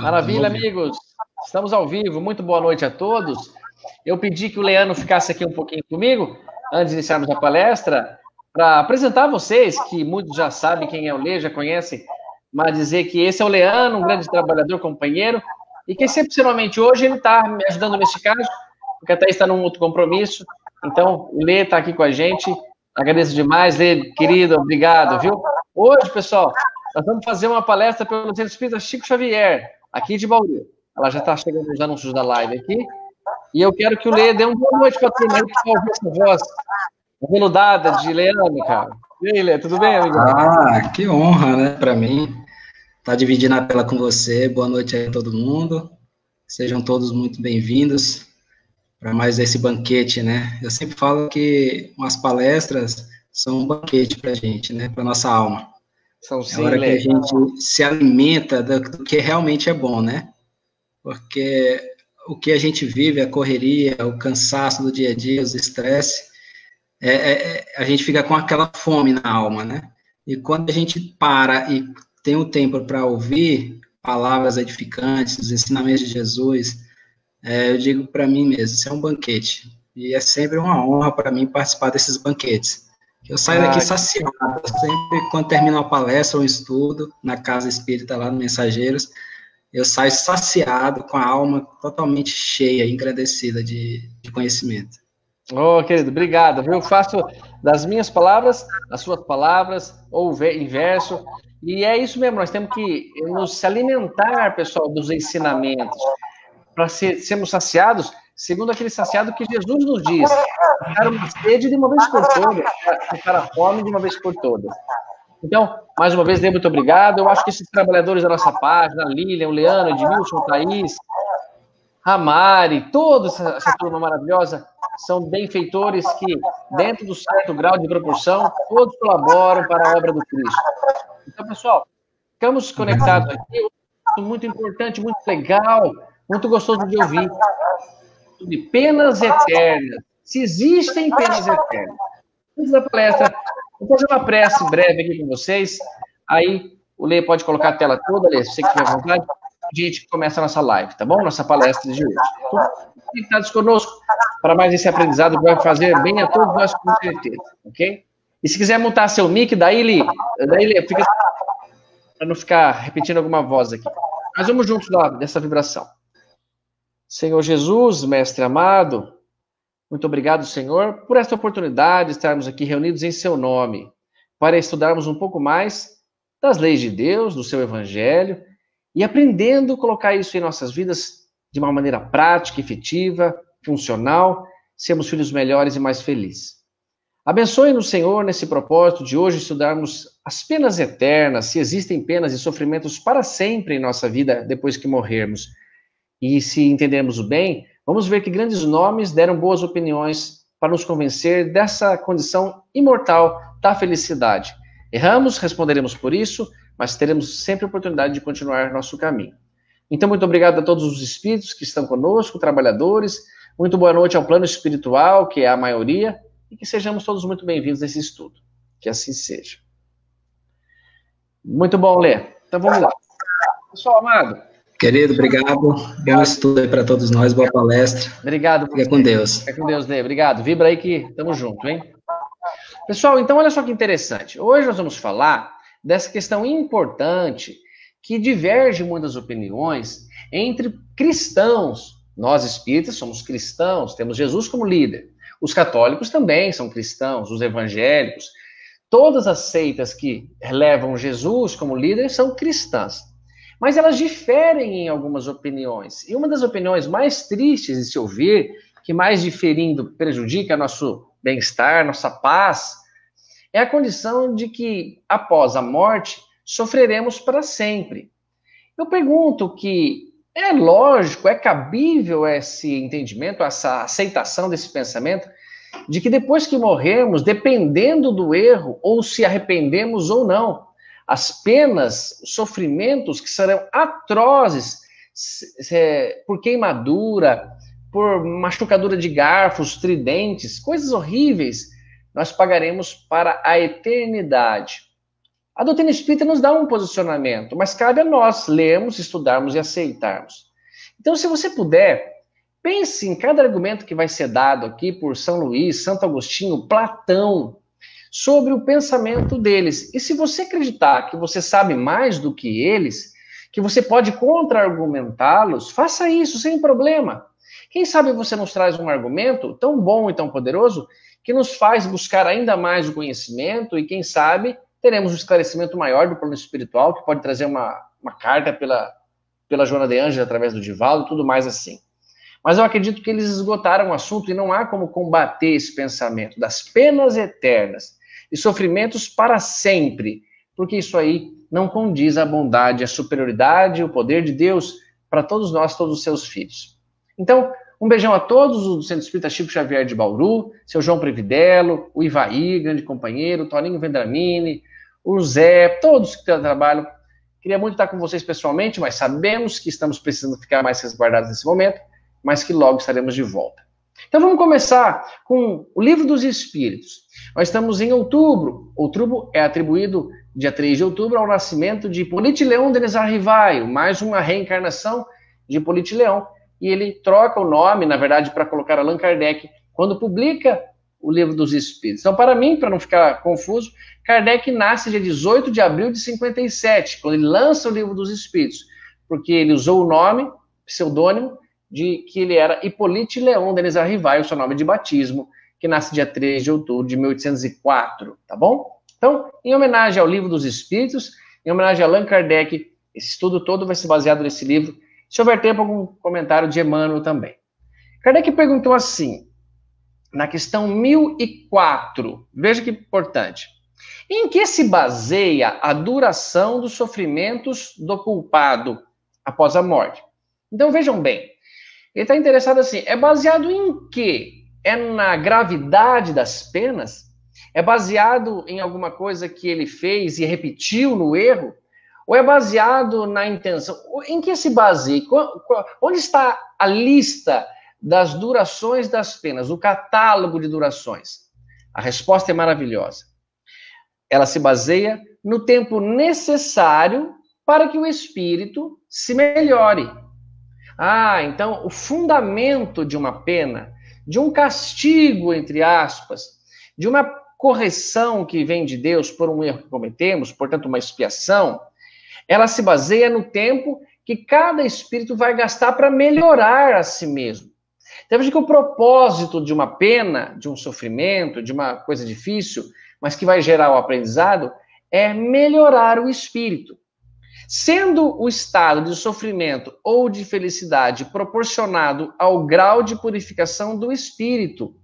Maravilha, amigos. Estamos ao vivo. Muito boa noite a todos. Eu pedi que o Leano ficasse aqui um pouquinho comigo, antes de iniciarmos a palestra, para apresentar a vocês, que muitos já sabem quem é o Le, já conhecem, mas dizer que esse é o Leano, um grande trabalhador, companheiro, e que excepcionalmente hoje ele está me ajudando nesse caso, porque até está num outro compromisso. Então, o Lê está aqui com a gente. Agradeço demais, Lê, querido, obrigado, viu? Hoje, pessoal, nós vamos fazer uma palestra pelo Centro Espírita Chico Xavier aqui de Bauru. Ela já está chegando nos anúncios da live aqui. E eu quero que o Lê dê uma boa noite para a turma aí, ouvir essa voz aveludada de Leandro, cara. E aí, Lê, tudo bem, amigo? Ah, que honra, né, para mim. Estar tá dividindo a tela com você. Boa noite aí a todo mundo. Sejam todos muito bem-vindos para mais esse banquete, né? Eu sempre falo que umas palestras são um banquete para a gente, né? Para nossa alma. São é hora que a gente se alimenta do que realmente é bom, né? Porque o que a gente vive, a correria, o cansaço do dia a dia, os estresse, é, é, é a gente fica com aquela fome na alma, né? E quando a gente para e tem o um tempo para ouvir palavras edificantes, os ensinamentos de Jesus, é, eu digo para mim mesmo, isso é um banquete. E é sempre uma honra para mim participar desses banquetes. Eu saio daqui ah, saciado, sempre quando termino uma palestra ou um estudo, na casa espírita lá no Mensageiros, eu saio saciado, com a alma totalmente cheia, engrandecida de, de conhecimento. Ô, oh, querido, obrigado. Eu faço das minhas palavras, as suas palavras, ou inverso. E é isso mesmo, nós temos que nos alimentar, pessoal, dos ensinamentos. Para ser, sermos saciados, segundo aquele saciado que Jesus nos diz, ficar uma sede de uma vez por todas, ficar a fome de uma vez por todas. Então, mais uma vez, muito obrigado. Eu acho que esses trabalhadores da nossa página, Lilian, o Leandro, Edmilson, Thaís, Ramari, toda essa, essa turma maravilhosa, são benfeitores que, dentro do certo grau de proporção, todos colaboram para a obra do Cristo. Então, pessoal, ficamos conectados aqui. Muito importante, muito legal, muito gostoso de ouvir de penas eternas. Se existem penas eternas. Antes da palestra, vou fazer uma prece breve aqui com vocês. Aí o Lê pode colocar a tela toda, Lê, se você tiver vontade. A gente começa a nossa live, tá bom? Nossa palestra de hoje. Então, conectados conosco para mais esse aprendizado que vai fazer bem a todos nós, com certeza, ok? E se quiser montar seu mic, daí ele, daí ele fica para não ficar repetindo alguma voz aqui. Mas vamos juntos lá dessa vibração. Senhor Jesus, Mestre amado, muito obrigado, Senhor, por esta oportunidade de estarmos aqui reunidos em seu nome, para estudarmos um pouco mais das leis de Deus, do seu Evangelho, e aprendendo a colocar isso em nossas vidas de uma maneira prática, efetiva, funcional, sermos filhos melhores e mais felizes. Abençoe-nos, Senhor, nesse propósito de hoje estudarmos as penas eternas, se existem penas e sofrimentos para sempre em nossa vida depois que morrermos. E se entendermos bem, vamos ver que grandes nomes deram boas opiniões para nos convencer dessa condição imortal da felicidade. Erramos, responderemos por isso, mas teremos sempre a oportunidade de continuar nosso caminho. Então, muito obrigado a todos os espíritos que estão conosco, trabalhadores. Muito boa noite ao plano espiritual, que é a maioria, e que sejamos todos muito bem-vindos nesse estudo. Que assim seja. Muito bom, Lê. Então vamos lá. Pessoal amado, Querido, obrigado. Bom estudo aí para todos nós, boa palestra. Obrigado. Fica com Deus. Fica com Deus, Dê. Obrigado. Vibra aí que estamos junto, hein? Pessoal, então olha só que interessante. Hoje nós vamos falar dessa questão importante que diverge muitas opiniões entre cristãos. Nós espíritas somos cristãos, temos Jesus como líder. Os católicos também são cristãos, os evangélicos. Todas as seitas que levam Jesus como líder são cristãs mas elas diferem em algumas opiniões. E uma das opiniões mais tristes de se ouvir, que mais diferindo prejudica nosso bem-estar, nossa paz, é a condição de que após a morte sofreremos para sempre. Eu pergunto que é lógico, é cabível esse entendimento, essa aceitação desse pensamento de que depois que morremos, dependendo do erro ou se arrependemos ou não, as penas, sofrimentos que serão atrozes por queimadura, por machucadura de garfos, tridentes, coisas horríveis, nós pagaremos para a eternidade. A doutrina espírita nos dá um posicionamento, mas cabe a nós lermos, estudarmos e aceitarmos. Então, se você puder, pense em cada argumento que vai ser dado aqui por São Luís, Santo Agostinho, Platão, sobre o pensamento deles. E se você acreditar que você sabe mais do que eles, que você pode contra-argumentá-los, faça isso sem problema. Quem sabe você nos traz um argumento tão bom e tão poderoso que nos faz buscar ainda mais o conhecimento e, quem sabe, teremos um esclarecimento maior do plano espiritual, que pode trazer uma, uma carta pela, pela Joana de Anjos através do Divaldo, tudo mais assim. Mas eu acredito que eles esgotaram o assunto e não há como combater esse pensamento das penas eternas e sofrimentos para sempre, porque isso aí não condiz a bondade, a superioridade, o poder de Deus para todos nós, todos os seus filhos. Então, um beijão a todos do Centro Espírita Chico Xavier de Bauru, seu João Previdelo, o Ivaí, grande companheiro, o Toninho Vendramini, o Zé, todos que trabalham. Queria muito estar com vocês pessoalmente, mas sabemos que estamos precisando ficar mais resguardados nesse momento, mas que logo estaremos de volta. Então vamos começar com o livro dos Espíritos. Nós estamos em outubro. Outubro é atribuído, dia 3 de outubro, ao nascimento de Leão Denis Arrivaio, mais uma reencarnação de Leão, E ele troca o nome, na verdade, para colocar Allan Kardec, quando publica o livro dos Espíritos. Então, para mim, para não ficar confuso, Kardec nasce dia 18 de abril de 57, quando ele lança o livro dos Espíritos, porque ele usou o nome, pseudônimo, de que ele era Hippolyte Leon Denis Arrivai, o seu nome de batismo, que nasce dia 3 de outubro de 1804, tá bom? Então, em homenagem ao Livro dos Espíritos, em homenagem a Allan Kardec, esse estudo todo vai ser baseado nesse livro. Se houver tempo, algum comentário de Emmanuel também. Kardec perguntou assim, na questão 1004, veja que importante. Em que se baseia a duração dos sofrimentos do culpado após a morte? Então vejam bem, ele está interessado assim, é baseado em quê? É na gravidade das penas? É baseado em alguma coisa que ele fez e repetiu no erro? Ou é baseado na intenção? Em que se baseia? Onde está a lista das durações das penas, o catálogo de durações? A resposta é maravilhosa. Ela se baseia no tempo necessário para que o espírito se melhore, ah, então o fundamento de uma pena, de um castigo, entre aspas, de uma correção que vem de Deus por um erro que cometemos, portanto, uma expiação, ela se baseia no tempo que cada espírito vai gastar para melhorar a si mesmo. Então, veja que o propósito de uma pena, de um sofrimento, de uma coisa difícil, mas que vai gerar o aprendizado, é melhorar o espírito. Sendo o estado de sofrimento ou de felicidade proporcionado ao grau de purificação do espírito,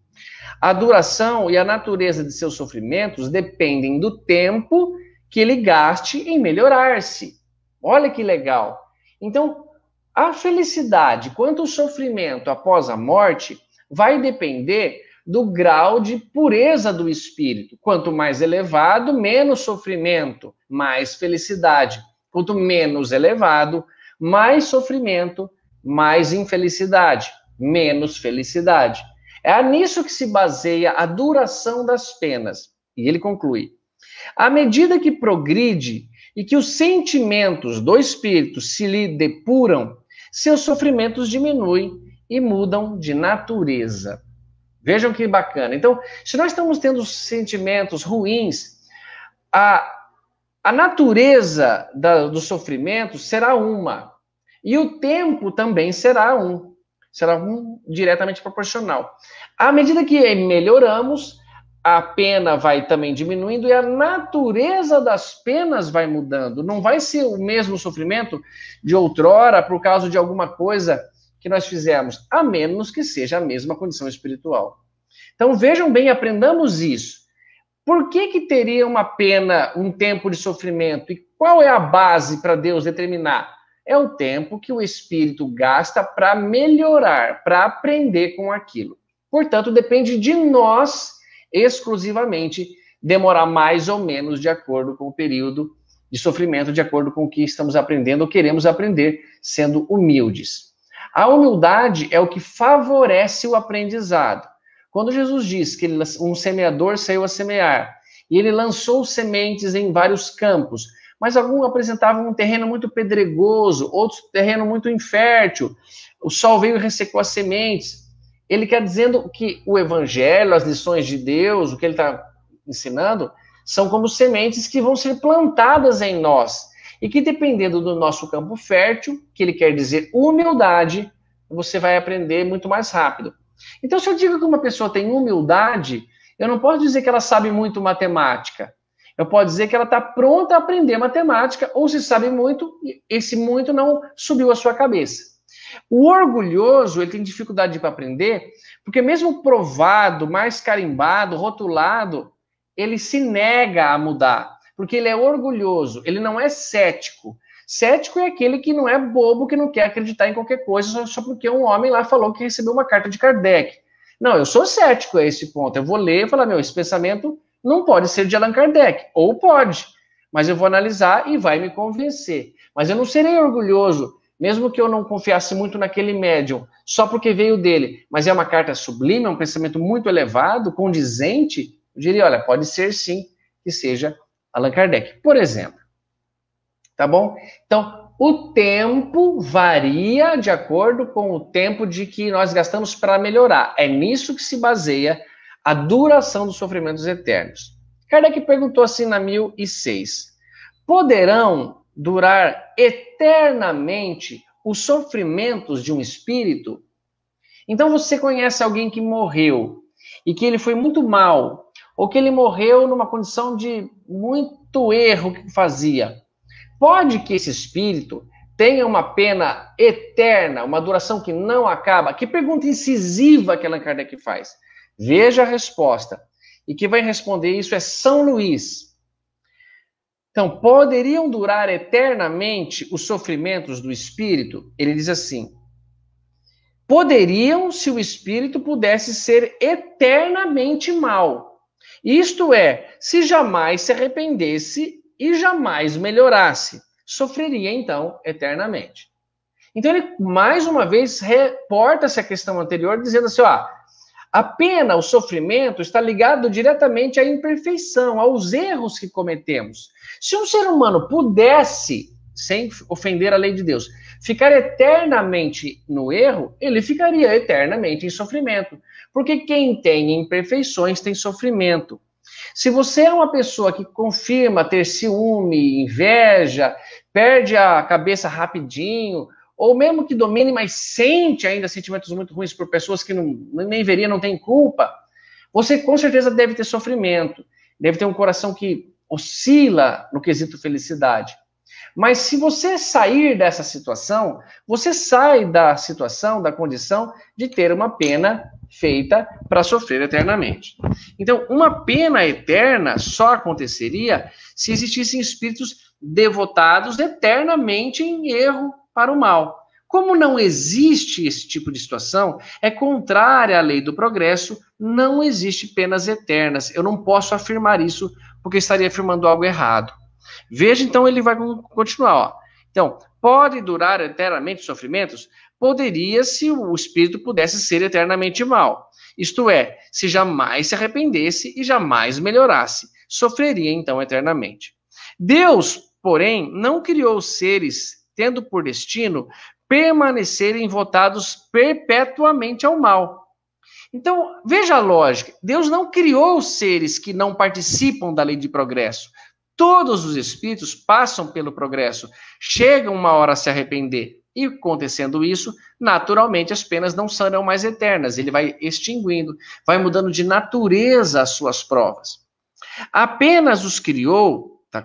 a duração e a natureza de seus sofrimentos dependem do tempo que ele gaste em melhorar-se. Olha que legal. Então, a felicidade quanto o sofrimento após a morte vai depender do grau de pureza do espírito. Quanto mais elevado, menos sofrimento, mais felicidade. Quanto menos elevado, mais sofrimento, mais infelicidade, menos felicidade. É nisso que se baseia a duração das penas. E ele conclui: à medida que progride e que os sentimentos do espírito se lhe depuram, seus sofrimentos diminuem e mudam de natureza. Vejam que bacana. Então, se nós estamos tendo sentimentos ruins, a, a natureza da, do sofrimento será uma, e o tempo também será um, será um diretamente proporcional. À medida que melhoramos, a pena vai também diminuindo e a natureza das penas vai mudando. Não vai ser o mesmo sofrimento de outrora por causa de alguma coisa que nós fizemos, a menos que seja a mesma condição espiritual. Então vejam bem, aprendamos isso. Por que, que teria uma pena, um tempo de sofrimento? E qual é a base para Deus determinar? É o tempo que o espírito gasta para melhorar, para aprender com aquilo. Portanto, depende de nós exclusivamente demorar mais ou menos de acordo com o período de sofrimento, de acordo com o que estamos aprendendo ou queremos aprender, sendo humildes. A humildade é o que favorece o aprendizado. Quando Jesus diz que um semeador saiu a semear e ele lançou sementes em vários campos, mas alguns apresentavam um terreno muito pedregoso, outros terreno muito infértil, o sol veio e ressecou as sementes. Ele quer dizendo que o evangelho, as lições de Deus, o que ele está ensinando, são como sementes que vão ser plantadas em nós. E que dependendo do nosso campo fértil, que ele quer dizer humildade, você vai aprender muito mais rápido. Então, se eu digo que uma pessoa tem humildade, eu não posso dizer que ela sabe muito matemática. Eu posso dizer que ela está pronta a aprender matemática, ou se sabe muito, esse muito não subiu a sua cabeça. O orgulhoso, ele tem dificuldade para aprender, porque mesmo provado, mais carimbado, rotulado, ele se nega a mudar, porque ele é orgulhoso, ele não é cético, Cético é aquele que não é bobo, que não quer acreditar em qualquer coisa só porque um homem lá falou que recebeu uma carta de Kardec. Não, eu sou cético a esse ponto. Eu vou ler e falar, meu, esse pensamento não pode ser de Allan Kardec. Ou pode, mas eu vou analisar e vai me convencer. Mas eu não serei orgulhoso, mesmo que eu não confiasse muito naquele médium, só porque veio dele. Mas é uma carta sublime, é um pensamento muito elevado, condizente. Eu diria, olha, pode ser sim que seja Allan Kardec. Por exemplo, tá bom? Então, o tempo varia de acordo com o tempo de que nós gastamos para melhorar. É nisso que se baseia a duração dos sofrimentos eternos. Kardec perguntou assim na 1006: Poderão durar eternamente os sofrimentos de um espírito? Então você conhece alguém que morreu e que ele foi muito mal, ou que ele morreu numa condição de muito erro que fazia. Pode que esse espírito tenha uma pena eterna, uma duração que não acaba? Que pergunta incisiva que Allan Kardec faz. Veja a resposta. E quem vai responder isso é São Luís. Então, poderiam durar eternamente os sofrimentos do espírito? Ele diz assim: poderiam se o espírito pudesse ser eternamente mal. Isto é, se jamais se arrependesse e jamais melhorasse, sofreria então eternamente. Então ele mais uma vez reporta-se à questão anterior dizendo assim, ó, a pena, o sofrimento está ligado diretamente à imperfeição, aos erros que cometemos. Se um ser humano pudesse, sem ofender a lei de Deus, ficar eternamente no erro, ele ficaria eternamente em sofrimento, porque quem tem imperfeições tem sofrimento. Se você é uma pessoa que confirma ter ciúme, inveja, perde a cabeça rapidinho, ou mesmo que domine, mas sente ainda sentimentos muito ruins por pessoas que não, nem veria, não tem culpa, você com certeza deve ter sofrimento, deve ter um coração que oscila no quesito felicidade. Mas se você sair dessa situação, você sai da situação, da condição de ter uma pena feita para sofrer eternamente. Então, uma pena eterna só aconteceria se existissem espíritos devotados eternamente em erro para o mal. Como não existe esse tipo de situação, é contrária à lei do progresso, não existe penas eternas. Eu não posso afirmar isso porque estaria afirmando algo errado. Veja então, ele vai continuar. Ó. Então, pode durar eternamente sofrimentos? Poderia se o espírito pudesse ser eternamente mal. Isto é, se jamais se arrependesse e jamais melhorasse, sofreria então eternamente. Deus, porém, não criou seres tendo por destino permanecerem votados perpetuamente ao mal. Então, veja a lógica. Deus não criou seres que não participam da lei de progresso. Todos os espíritos passam pelo progresso, chegam uma hora a se arrepender. E acontecendo isso, naturalmente as penas não serão mais eternas, ele vai extinguindo, vai mudando de natureza as suas provas. Apenas os criou, está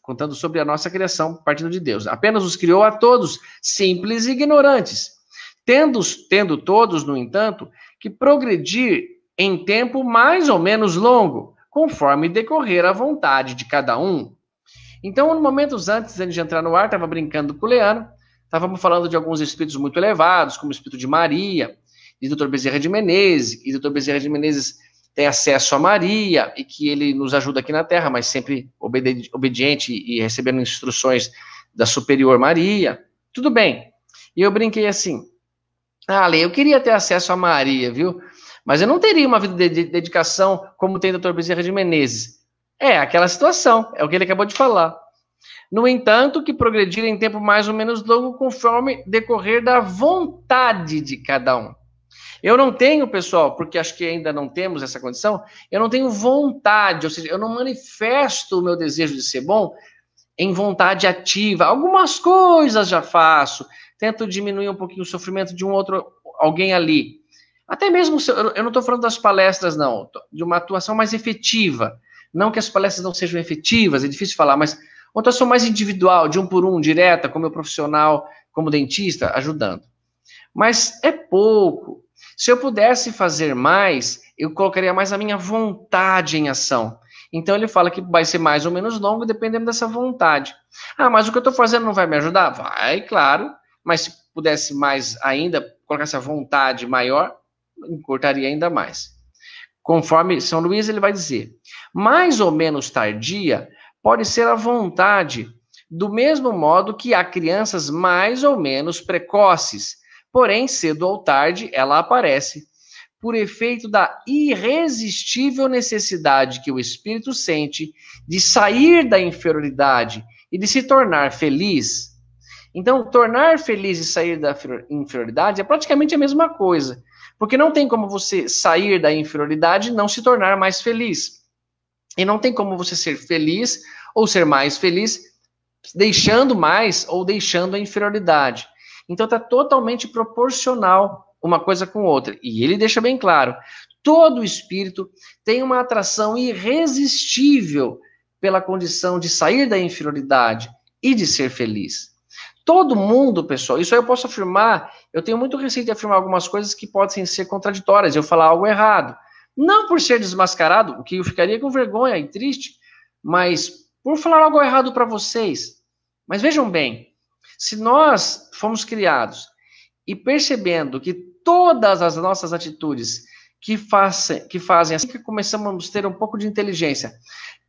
contando sobre a nossa criação partindo de Deus, apenas os criou a todos, simples e ignorantes, tendo, tendo todos, no entanto, que progredir em tempo mais ou menos longo, conforme decorrer a vontade de cada um. Então, momentos antes, antes de entrar no ar, estava brincando com o Leandro, estávamos falando de alguns espíritos muito elevados, como o espírito de Maria, e Dr. Bezerra de Menezes, e Dr. Bezerra de Menezes tem acesso a Maria, e que ele nos ajuda aqui na Terra, mas sempre obedi obediente e recebendo instruções da superior Maria. Tudo bem. E eu brinquei assim, ah, Ale, eu queria ter acesso a Maria, viu? Mas eu não teria uma vida de dedicação como tem o Dr. Bezerra de Menezes. É aquela situação, é o que ele acabou de falar. No entanto, que progredir em tempo mais ou menos longo conforme decorrer da vontade de cada um. Eu não tenho, pessoal, porque acho que ainda não temos essa condição, eu não tenho vontade, ou seja, eu não manifesto o meu desejo de ser bom em vontade ativa. Algumas coisas já faço, tento diminuir um pouquinho o sofrimento de um outro alguém ali. Até mesmo, eu não estou falando das palestras, não, de uma atuação mais efetiva. Não que as palestras não sejam efetivas, é difícil falar, mas uma atuação mais individual, de um por um, direta, como eu profissional, como dentista, ajudando. Mas é pouco. Se eu pudesse fazer mais, eu colocaria mais a minha vontade em ação. Então ele fala que vai ser mais ou menos longo, dependendo dessa vontade. Ah, mas o que eu estou fazendo não vai me ajudar? Vai, claro. Mas se pudesse mais ainda, colocar essa vontade maior, encurtaria ainda mais. Conforme São Luís, ele vai dizer, mais ou menos tardia pode ser a vontade, do mesmo modo que há crianças mais ou menos precoces, porém, cedo ou tarde, ela aparece, por efeito da irresistível necessidade que o espírito sente de sair da inferioridade e de se tornar feliz. Então, tornar feliz e sair da inferioridade é praticamente a mesma coisa. Porque não tem como você sair da inferioridade e não se tornar mais feliz. E não tem como você ser feliz ou ser mais feliz deixando mais ou deixando a inferioridade. Então está totalmente proporcional uma coisa com outra. E ele deixa bem claro: todo espírito tem uma atração irresistível pela condição de sair da inferioridade e de ser feliz. Todo mundo, pessoal, isso eu posso afirmar eu tenho muito receio de afirmar algumas coisas que podem ser contraditórias, eu falar algo errado. Não por ser desmascarado, o que eu ficaria com vergonha e triste, mas por falar algo errado para vocês. Mas vejam bem, se nós fomos criados e percebendo que todas as nossas atitudes que, faça, que fazem assim que começamos a ter um pouco de inteligência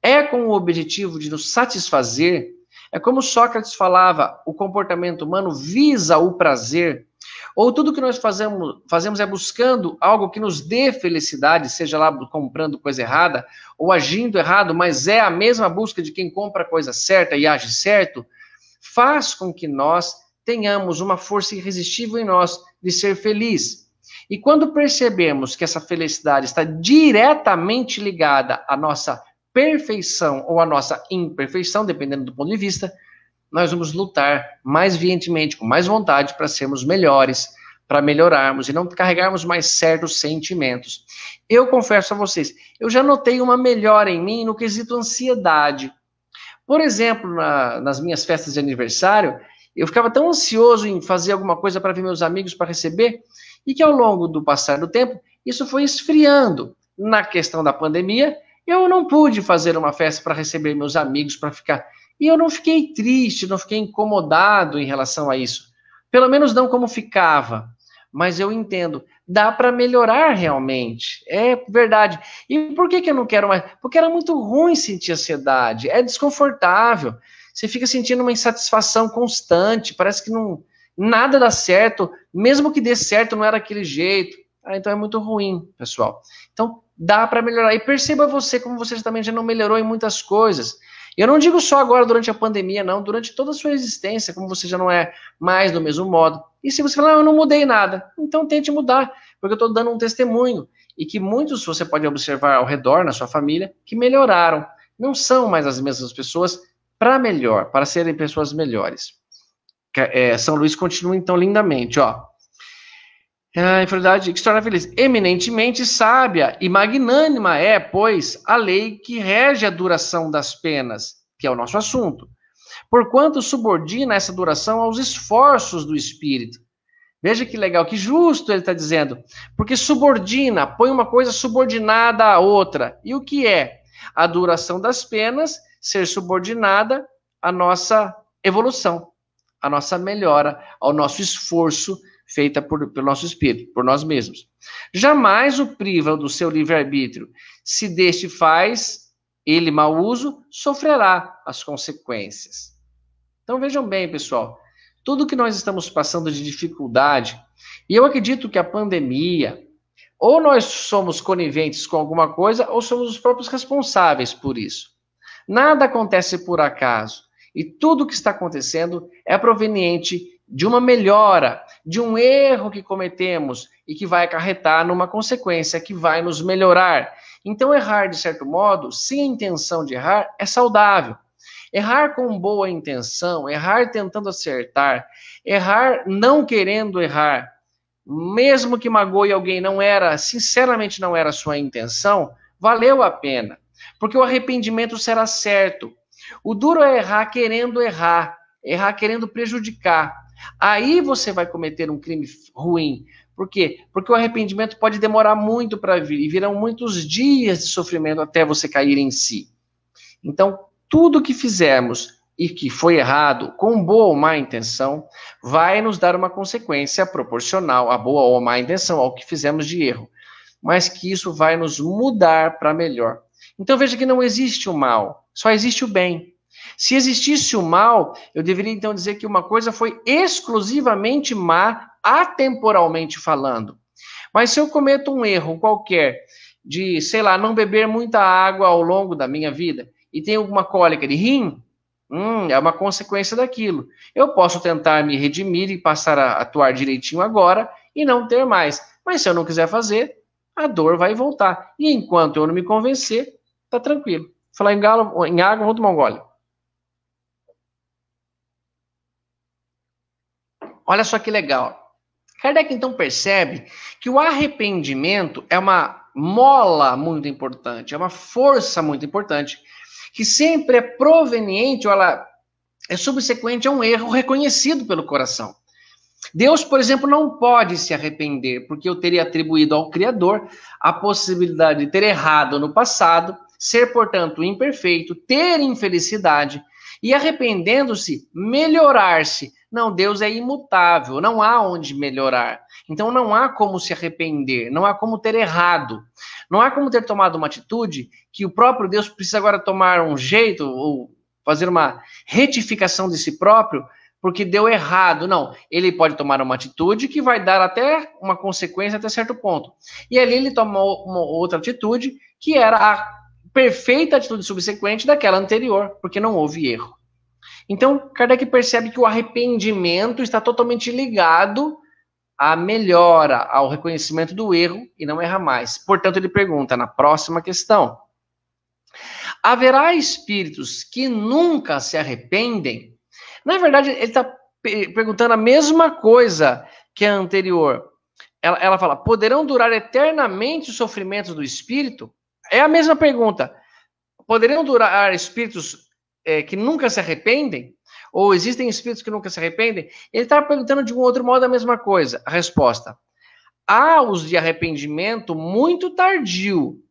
é com o objetivo de nos satisfazer, é como Sócrates falava, o comportamento humano visa o prazer, ou tudo que nós fazemos, fazemos é buscando algo que nos dê felicidade, seja lá comprando coisa errada ou agindo errado, mas é a mesma busca de quem compra a coisa certa e age certo, faz com que nós tenhamos uma força irresistível em nós de ser feliz. E quando percebemos que essa felicidade está diretamente ligada à nossa perfeição ou a nossa imperfeição, dependendo do ponto de vista, nós vamos lutar mais vientemente, com mais vontade, para sermos melhores, para melhorarmos e não carregarmos mais certos sentimentos. Eu confesso a vocês, eu já notei uma melhora em mim no quesito ansiedade. Por exemplo, na, nas minhas festas de aniversário, eu ficava tão ansioso em fazer alguma coisa para ver meus amigos para receber, e que ao longo do passar do tempo, isso foi esfriando. Na questão da pandemia, eu não pude fazer uma festa para receber meus amigos, para ficar. E eu não fiquei triste, não fiquei incomodado em relação a isso. Pelo menos não como ficava. Mas eu entendo, dá para melhorar realmente. É verdade. E por que, que eu não quero mais? Porque era muito ruim sentir ansiedade, é desconfortável. Você fica sentindo uma insatisfação constante, parece que não nada dá certo, mesmo que dê certo, não era aquele jeito. Ah, então é muito ruim, pessoal. Então dá para melhorar. E perceba você como você também já não melhorou em muitas coisas. Eu não digo só agora durante a pandemia, não, durante toda a sua existência, como você já não é mais do mesmo modo. E se você falar, ah, eu não mudei nada, então tente mudar, porque eu estou dando um testemunho. E que muitos você pode observar ao redor, na sua família, que melhoraram. Não são mais as mesmas pessoas para melhor, para serem pessoas melhores. Eh, são Luís continua então lindamente, ó. É em verdade que se torna feliz. Eminentemente sábia e magnânima é, pois, a lei que rege a duração das penas, que é o nosso assunto, porquanto subordina essa duração aos esforços do espírito. Veja que legal, que justo ele está dizendo, porque subordina, põe uma coisa subordinada à outra. E o que é? A duração das penas ser subordinada à nossa evolução, à nossa melhora, ao nosso esforço feita por, pelo nosso espírito, por nós mesmos. Jamais o priva do seu livre-arbítrio. Se deste faz ele mau uso, sofrerá as consequências. Então vejam bem, pessoal, tudo que nós estamos passando de dificuldade, e eu acredito que a pandemia, ou nós somos coniventes com alguma coisa, ou somos os próprios responsáveis por isso. Nada acontece por acaso. E tudo o que está acontecendo é proveniente de uma melhora, de um erro que cometemos e que vai acarretar numa consequência que vai nos melhorar. Então, errar de certo modo, sem a intenção de errar, é saudável. Errar com boa intenção, errar tentando acertar, errar não querendo errar, mesmo que magoe alguém, não era, sinceramente não era sua intenção, valeu a pena, porque o arrependimento será certo. O duro é errar querendo errar, errar querendo prejudicar. Aí você vai cometer um crime ruim. Por quê? Porque o arrependimento pode demorar muito para vir e virão muitos dias de sofrimento até você cair em si. Então, tudo que fizermos e que foi errado, com boa ou má intenção, vai nos dar uma consequência proporcional à boa ou má intenção, ao que fizemos de erro. Mas que isso vai nos mudar para melhor. Então veja que não existe o mal, só existe o bem. Se existisse o mal, eu deveria então dizer que uma coisa foi exclusivamente má, atemporalmente falando. Mas se eu cometo um erro qualquer de, sei lá, não beber muita água ao longo da minha vida e tenho alguma cólica de rim, hum, é uma consequência daquilo. Eu posso tentar me redimir e passar a atuar direitinho agora e não ter mais. Mas se eu não quiser fazer, a dor vai voltar. E enquanto eu não me convencer, tá tranquilo. Falar em, galo, em água, vou tomar um gole. Olha só que legal. Kardec então percebe que o arrependimento é uma mola muito importante, é uma força muito importante, que sempre é proveniente, ou ela é subsequente a um erro reconhecido pelo coração. Deus, por exemplo, não pode se arrepender, porque eu teria atribuído ao Criador a possibilidade de ter errado no passado, ser, portanto, imperfeito, ter infelicidade e, arrependendo-se, melhorar-se, não, Deus é imutável, não há onde melhorar. Então não há como se arrepender, não há como ter errado, não há como ter tomado uma atitude que o próprio Deus precisa agora tomar um jeito ou fazer uma retificação de si próprio porque deu errado. Não, ele pode tomar uma atitude que vai dar até uma consequência até certo ponto. E ali ele tomou uma outra atitude que era a perfeita atitude subsequente daquela anterior, porque não houve erro. Então, Kardec percebe que o arrependimento está totalmente ligado à melhora, ao reconhecimento do erro e não erra mais. Portanto, ele pergunta na próxima questão: Haverá espíritos que nunca se arrependem? Na verdade, ele está perguntando a mesma coisa que a anterior. Ela, ela fala: poderão durar eternamente os sofrimentos do espírito? É a mesma pergunta. Poderão durar espíritos é, que nunca se arrependem? Ou existem espíritos que nunca se arrependem? Ele está perguntando de um outro modo a mesma coisa. A resposta: há os de arrependimento muito tardio.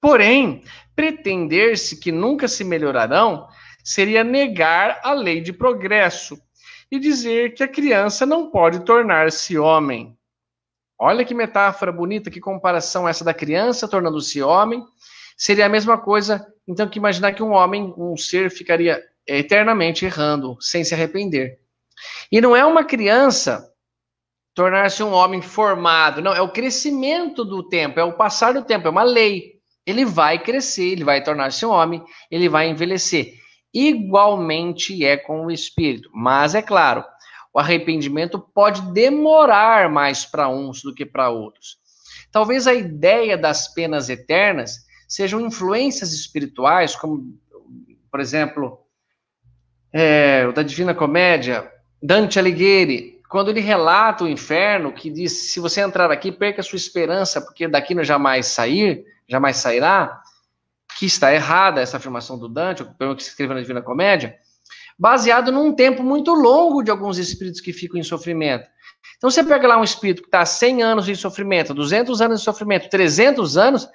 Porém, pretender-se que nunca se melhorarão seria negar a lei de progresso e dizer que a criança não pode tornar-se homem. Olha que metáfora bonita, que comparação essa da criança tornando-se homem. Seria a mesma coisa então, que imaginar que um homem, um ser, ficaria eternamente errando, sem se arrepender. E não é uma criança tornar-se um homem formado, não, é o crescimento do tempo, é o passar do tempo, é uma lei. Ele vai crescer, ele vai tornar-se um homem, ele vai envelhecer. Igualmente é com o espírito, mas é claro, o arrependimento pode demorar mais para uns do que para outros. Talvez a ideia das penas eternas sejam influências espirituais, como, por exemplo, é, o da Divina Comédia, Dante Alighieri, quando ele relata o inferno, que diz: se você entrar aqui, perca sua esperança, porque daqui não jamais sair, jamais sairá, que está errada essa afirmação do Dante, o que se escreveu na Divina Comédia, baseado num tempo muito longo de alguns espíritos que ficam em sofrimento. Então, você pega lá um espírito que está 100 anos em sofrimento, 200 anos em sofrimento, 300 anos,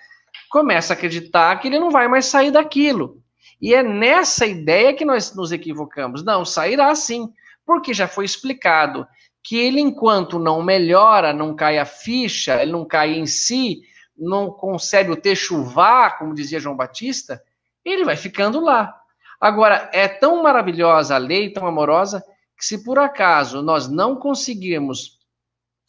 começa a acreditar que ele não vai mais sair daquilo. E é nessa ideia que nós nos equivocamos. Não, sairá sim, porque já foi explicado que ele, enquanto não melhora, não cai a ficha, ele não cai em si, não consegue o ter chuvar, como dizia João Batista, ele vai ficando lá. Agora, é tão maravilhosa a lei, tão amorosa, que se por acaso nós não conseguirmos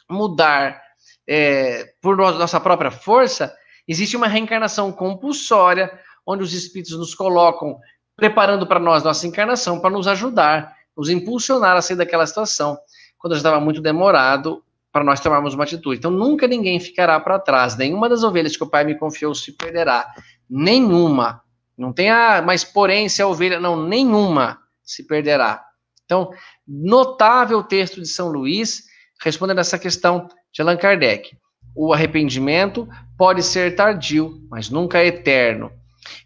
mudar é, por nossa própria força, Existe uma reencarnação compulsória, onde os espíritos nos colocam, preparando para nós nossa encarnação, para nos ajudar, nos impulsionar a sair daquela situação, quando já estava muito demorado para nós tomarmos uma atitude. Então, nunca ninguém ficará para trás. Nenhuma das ovelhas que o Pai me confiou se perderá. Nenhuma. Não tem, ah, mas porém, se a ovelha. Não, nenhuma se perderá. Então, notável texto de São Luís respondendo essa questão de Allan Kardec. O arrependimento pode ser tardio, mas nunca é eterno.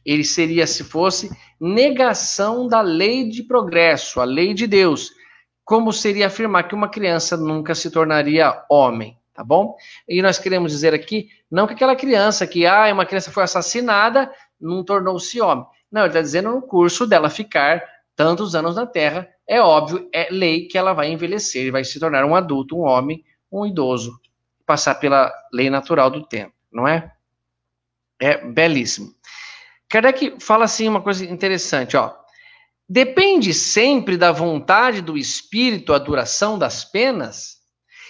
Ele seria, se fosse, negação da lei de progresso, a lei de Deus. Como seria afirmar que uma criança nunca se tornaria homem, tá bom? E nós queremos dizer aqui, não que aquela criança que, ah, uma criança foi assassinada, não tornou-se homem. Não, ele está dizendo no curso dela ficar tantos anos na Terra, é óbvio, é lei que ela vai envelhecer e vai se tornar um adulto, um homem, um idoso passar pela lei natural do tempo, não é? É belíssimo. Kardec fala assim uma coisa interessante, ó. Depende sempre da vontade do espírito a duração das penas.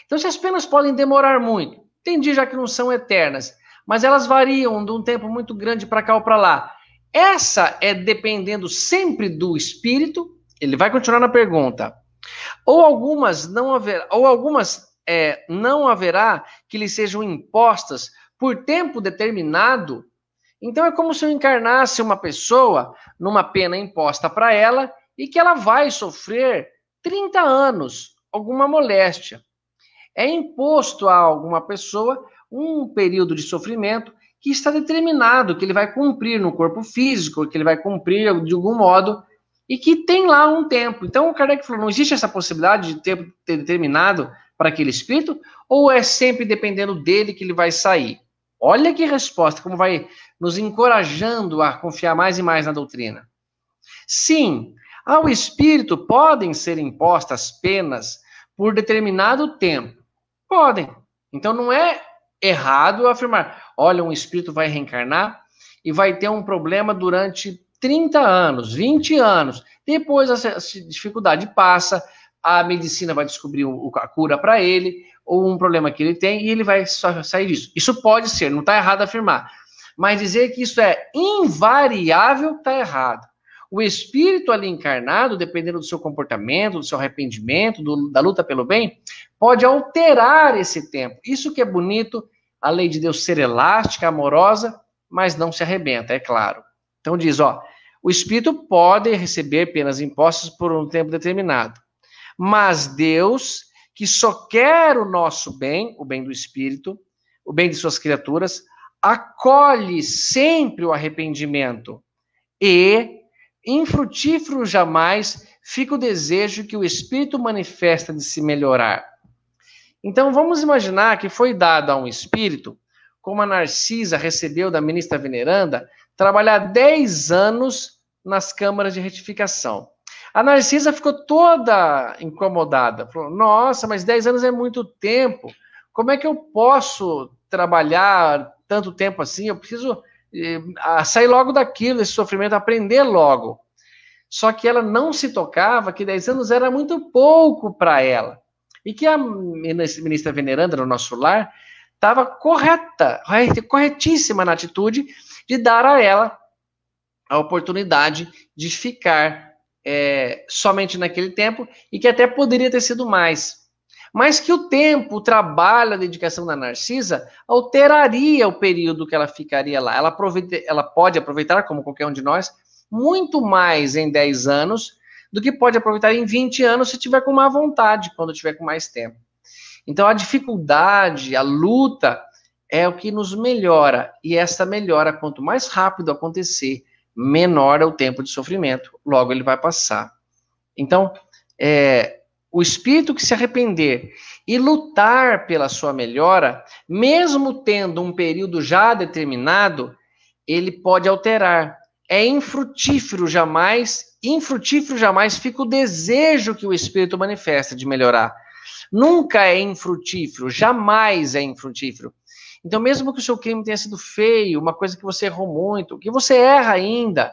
Então, se as penas podem demorar muito, entendi já que não são eternas, mas elas variam de um tempo muito grande para cá ou para lá. Essa é dependendo sempre do espírito. Ele vai continuar na pergunta. Ou algumas não haver, ou algumas é, não haverá que lhe sejam impostas por tempo determinado. Então é como se eu encarnasse uma pessoa numa pena imposta para ela e que ela vai sofrer 30 anos alguma moléstia. É imposto a alguma pessoa um período de sofrimento que está determinado, que ele vai cumprir no corpo físico, que ele vai cumprir de algum modo, e que tem lá um tempo. Então o Kardec falou: não existe essa possibilidade de ter, ter determinado para aquele espírito? Ou é sempre dependendo dele que ele vai sair? Olha que resposta, como vai nos encorajando a confiar mais e mais na doutrina. Sim, ao espírito podem ser impostas penas por determinado tempo. Podem. Então não é errado afirmar, olha, um espírito vai reencarnar e vai ter um problema durante 30 anos, 20 anos. Depois essa dificuldade passa, a medicina vai descobrir o, a cura para ele, ou um problema que ele tem, e ele vai sair disso. Isso pode ser, não está errado afirmar. Mas dizer que isso é invariável está errado. O espírito ali encarnado, dependendo do seu comportamento, do seu arrependimento, do, da luta pelo bem, pode alterar esse tempo. Isso que é bonito, a lei de Deus ser elástica, amorosa, mas não se arrebenta, é claro. Então diz, ó, o espírito pode receber penas impostas por um tempo determinado. Mas Deus, que só quer o nosso bem, o bem do espírito, o bem de suas criaturas, acolhe sempre o arrependimento e infrutífero jamais fica o desejo que o espírito manifesta de se melhorar. Então vamos imaginar que foi dado a um espírito, como a Narcisa recebeu da ministra veneranda, trabalhar 10 anos nas câmaras de retificação. A Narcisa ficou toda incomodada. Falou: Nossa, mas 10 anos é muito tempo. Como é que eu posso trabalhar tanto tempo assim? Eu preciso eh, sair logo daquilo, desse sofrimento, aprender logo. Só que ela não se tocava que 10 anos era muito pouco para ela. E que a ministra veneranda no nosso lar estava correta, corretíssima na atitude de dar a ela a oportunidade de ficar é, somente naquele tempo e que até poderia ter sido mais. Mas que o tempo, o trabalho, a dedicação da Narcisa alteraria o período que ela ficaria lá. Ela, aproveita, ela pode aproveitar, como qualquer um de nós, muito mais em 10 anos do que pode aproveitar em 20 anos se tiver com má vontade, quando tiver com mais tempo. Então a dificuldade, a luta é o que nos melhora, e esta melhora quanto mais rápido acontecer menor é o tempo de sofrimento, logo ele vai passar. Então, é, o espírito que se arrepender e lutar pela sua melhora, mesmo tendo um período já determinado, ele pode alterar. É infrutífero jamais, infrutífero jamais fica o desejo que o espírito manifesta de melhorar. Nunca é infrutífero, jamais é infrutífero. Então, mesmo que o seu crime tenha sido feio, uma coisa que você errou muito, que você erra ainda,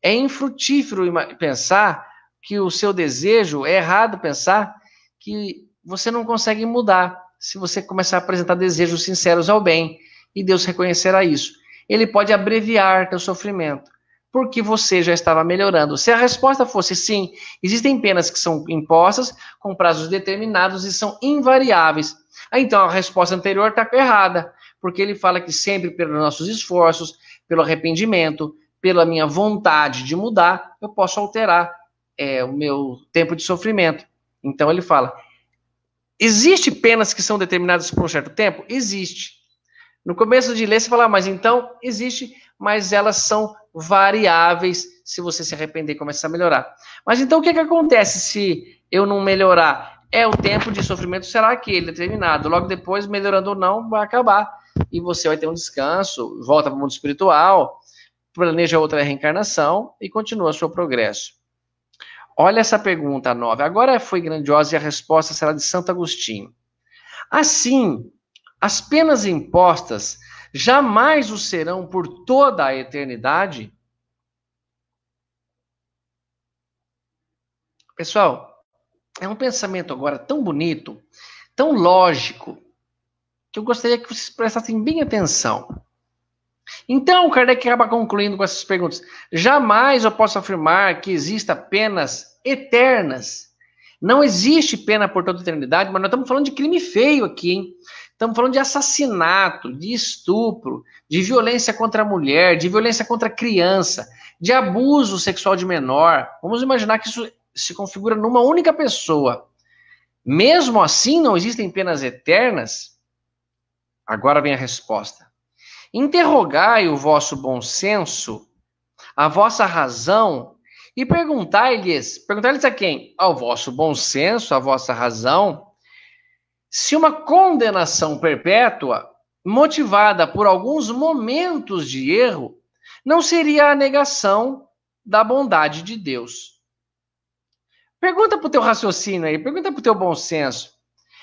é infrutífero pensar que o seu desejo é errado pensar que você não consegue mudar se você começar a apresentar desejos sinceros ao bem e Deus reconhecerá isso. Ele pode abreviar teu sofrimento porque você já estava melhorando. Se a resposta fosse sim, existem penas que são impostas com prazos determinados e são invariáveis. Ah, então a resposta anterior está errada, porque ele fala que sempre pelos nossos esforços, pelo arrependimento, pela minha vontade de mudar, eu posso alterar é, o meu tempo de sofrimento. Então ele fala: existe penas que são determinadas por um certo tempo? Existe. No começo de ler, você fala, ah, mas então existe, mas elas são variáveis se você se arrepender e começar a melhorar. Mas então o que, que acontece se eu não melhorar? É o tempo de sofrimento será aquele é determinado. Logo depois, melhorando ou não, vai acabar. E você vai ter um descanso, volta para o mundo espiritual, planeja outra reencarnação e continua o seu progresso. Olha essa pergunta nova Agora foi grandiosa e a resposta será de Santo Agostinho. Assim, as penas impostas jamais o serão por toda a eternidade? Pessoal, é um pensamento agora tão bonito, tão lógico, que eu gostaria que vocês prestassem bem atenção. Então, Kardec acaba concluindo com essas perguntas. Jamais eu posso afirmar que exista penas eternas. Não existe pena por toda a eternidade, mas nós estamos falando de crime feio aqui, hein? Estamos falando de assassinato, de estupro, de violência contra a mulher, de violência contra a criança, de abuso sexual de menor. Vamos imaginar que isso se configura numa única pessoa. Mesmo assim, não existem penas eternas? Agora vem a resposta. Interrogai o vosso bom senso, a vossa razão, e perguntai-lhes, perguntai-lhes a quem? Ao vosso bom senso, à vossa razão, se uma condenação perpétua, motivada por alguns momentos de erro, não seria a negação da bondade de Deus. Pergunta para o teu raciocínio aí, pergunta para o teu bom senso.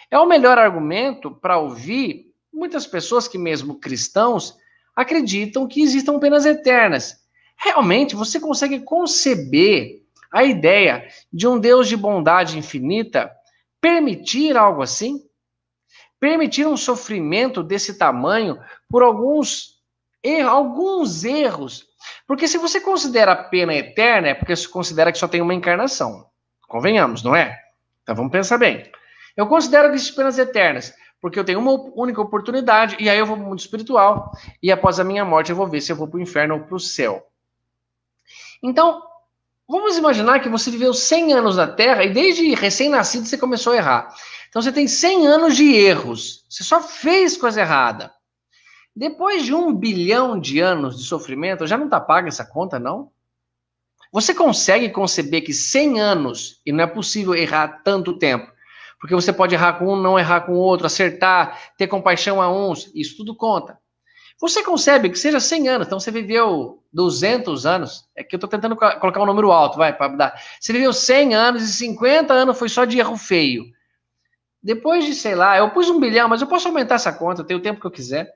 É o melhor argumento para ouvir muitas pessoas que, mesmo cristãos, acreditam que existam penas eternas. Realmente, você consegue conceber a ideia de um Deus de bondade infinita permitir algo assim? Permitir um sofrimento desse tamanho por alguns, alguns erros. Porque se você considera a pena eterna, é porque você considera que só tem uma encarnação. Convenhamos, não é? Então vamos pensar bem. Eu considero que existem penas eternas, porque eu tenho uma única oportunidade, e aí eu vou para o mundo espiritual, e após a minha morte eu vou ver se eu vou para o inferno ou para o céu. Então, vamos imaginar que você viveu 100 anos na Terra, e desde recém-nascido você começou a errar. Então você tem 100 anos de erros. Você só fez coisa errada. Depois de um bilhão de anos de sofrimento, já não está paga essa conta, não? Você consegue conceber que 100 anos, e não é possível errar tanto tempo, porque você pode errar com um, não errar com o outro, acertar, ter compaixão a uns, isso tudo conta. Você concebe que seja 100 anos, então você viveu 200 anos, é que eu estou tentando colocar um número alto, vai, para dar. Você viveu 100 anos e 50 anos foi só de erro feio. Depois de, sei lá, eu pus um bilhão, mas eu posso aumentar essa conta, eu tenho o tempo que eu quiser.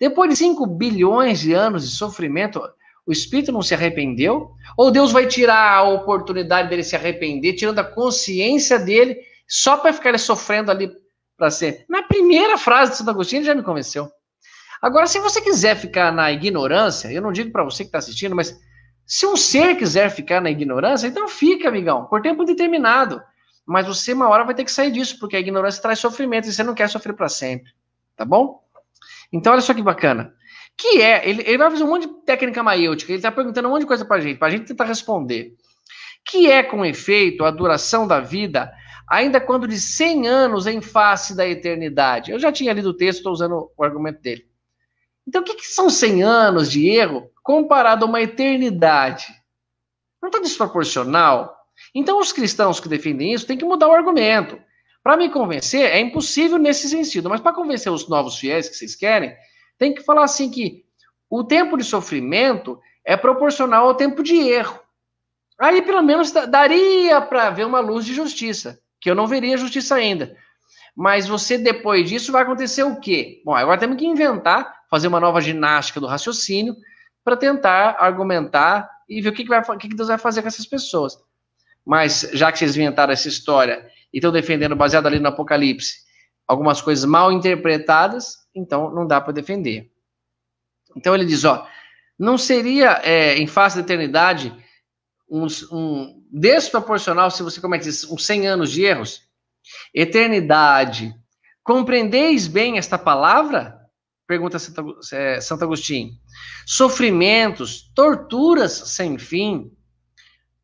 Depois de 5 bilhões de anos de sofrimento, o espírito não se arrependeu? Ou Deus vai tirar a oportunidade dele se arrepender, tirando a consciência dele, só para ficar ele sofrendo ali para ser? Na primeira frase de Santo Agostinho, ele já me convenceu. Agora, se você quiser ficar na ignorância, eu não digo para você que está assistindo, mas se um ser quiser ficar na ignorância, então fica, amigão, por tempo determinado mas você uma hora vai ter que sair disso, porque a ignorância traz sofrimento e você não quer sofrer para sempre, tá bom? Então olha só que bacana. Que é, ele, ele vai fazer um monte de técnica maêutica, ele está perguntando um monte de coisa para gente, para a gente tentar responder. Que é, com efeito, a duração da vida, ainda quando de 100 anos em face da eternidade. Eu já tinha lido o texto, estou usando o argumento dele. Então, o que, que são 100 anos de erro comparado a uma eternidade? Não está desproporcional? Então, os cristãos que defendem isso têm que mudar o argumento. Para me convencer, é impossível nesse sentido, mas para convencer os novos fiéis que vocês querem, tem que falar assim que o tempo de sofrimento é proporcional ao tempo de erro. Aí, pelo menos, daria para ver uma luz de justiça, que eu não veria justiça ainda. Mas você, depois disso, vai acontecer o quê? Bom, agora temos que inventar, fazer uma nova ginástica do raciocínio para tentar argumentar e ver o que, que, vai, o que Deus vai fazer com essas pessoas mas já que vocês inventaram essa história e estão defendendo baseado ali no Apocalipse, algumas coisas mal interpretadas, então não dá para defender. Então ele diz, ó, não seria é, em face da eternidade um, um desproporcional se você comete uns 100 anos de erros? Eternidade. Compreendeis bem esta palavra? Pergunta Santo é, Agostinho. Sofrimentos, torturas sem fim,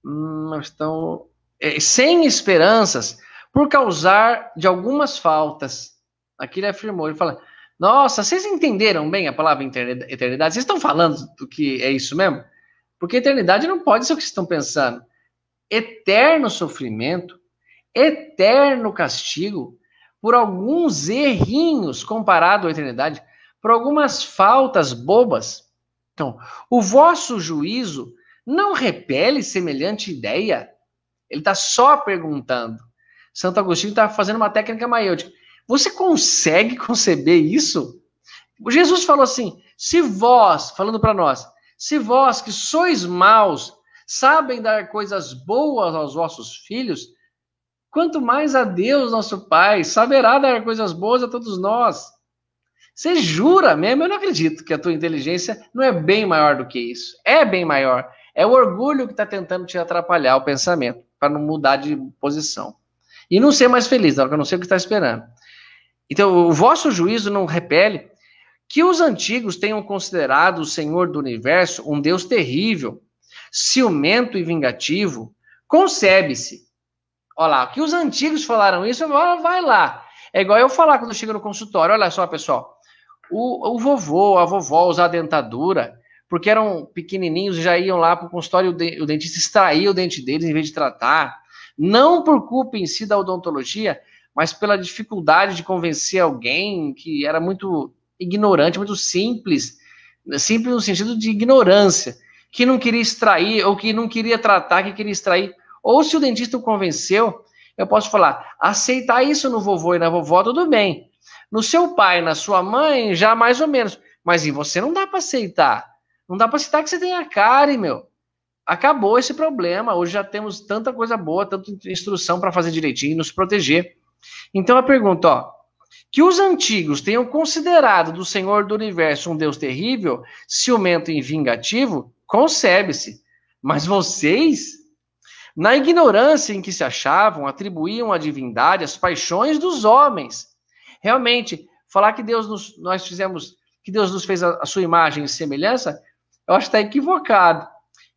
não estão é, sem esperanças por causar de algumas faltas. Aqui ele afirmou, ele fala: Nossa, vocês entenderam bem a palavra eternidade? Vocês estão falando do que é isso mesmo? Porque eternidade não pode ser o que vocês estão pensando. Eterno sofrimento, eterno castigo, por alguns errinhos comparado à eternidade, por algumas faltas bobas. Então, o vosso juízo não repele semelhante ideia? Ele está só perguntando. Santo Agostinho está fazendo uma técnica maiêutica. Você consegue conceber isso? Jesus falou assim: se vós, falando para nós, se vós que sois maus, sabem dar coisas boas aos vossos filhos, quanto mais a Deus, nosso Pai, saberá dar coisas boas a todos nós. Você jura mesmo? Eu não acredito que a tua inteligência não é bem maior do que isso. É bem maior. É o orgulho que está tentando te atrapalhar o pensamento, para não mudar de posição. E não ser mais feliz, não, eu não sei o que está esperando. Então, o vosso juízo não repele que os antigos tenham considerado o Senhor do universo um Deus terrível, ciumento e vingativo. Concebe-se. Olha lá, que os antigos falaram isso, agora vai lá. É igual eu falar quando eu chego no consultório: olha só, pessoal, o, o vovô, a vovó usar dentadura porque eram pequenininhos e já iam lá para o consultório, o dentista extraía o dente deles em vez de tratar. Não por culpa em si da odontologia, mas pela dificuldade de convencer alguém que era muito ignorante, muito simples, simples no sentido de ignorância, que não queria extrair ou que não queria tratar, que queria extrair. Ou se o dentista o convenceu, eu posso falar, aceitar isso no vovô e na vovó, tudo bem. No seu pai, na sua mãe, já mais ou menos. Mas em você não dá para aceitar. Não dá para citar que você tem a Karen, meu. Acabou esse problema. Hoje já temos tanta coisa boa, tanta instrução para fazer direitinho e nos proteger. Então a pergunta, ó, que os antigos tenham considerado do Senhor do Universo um Deus terrível, ciumento e vingativo, concebe-se. Mas vocês, na ignorância em que se achavam, atribuíam à divindade as paixões dos homens. Realmente, falar que Deus nos, nós fizemos, que Deus nos fez a, a sua imagem e semelhança, eu acho que está equivocado.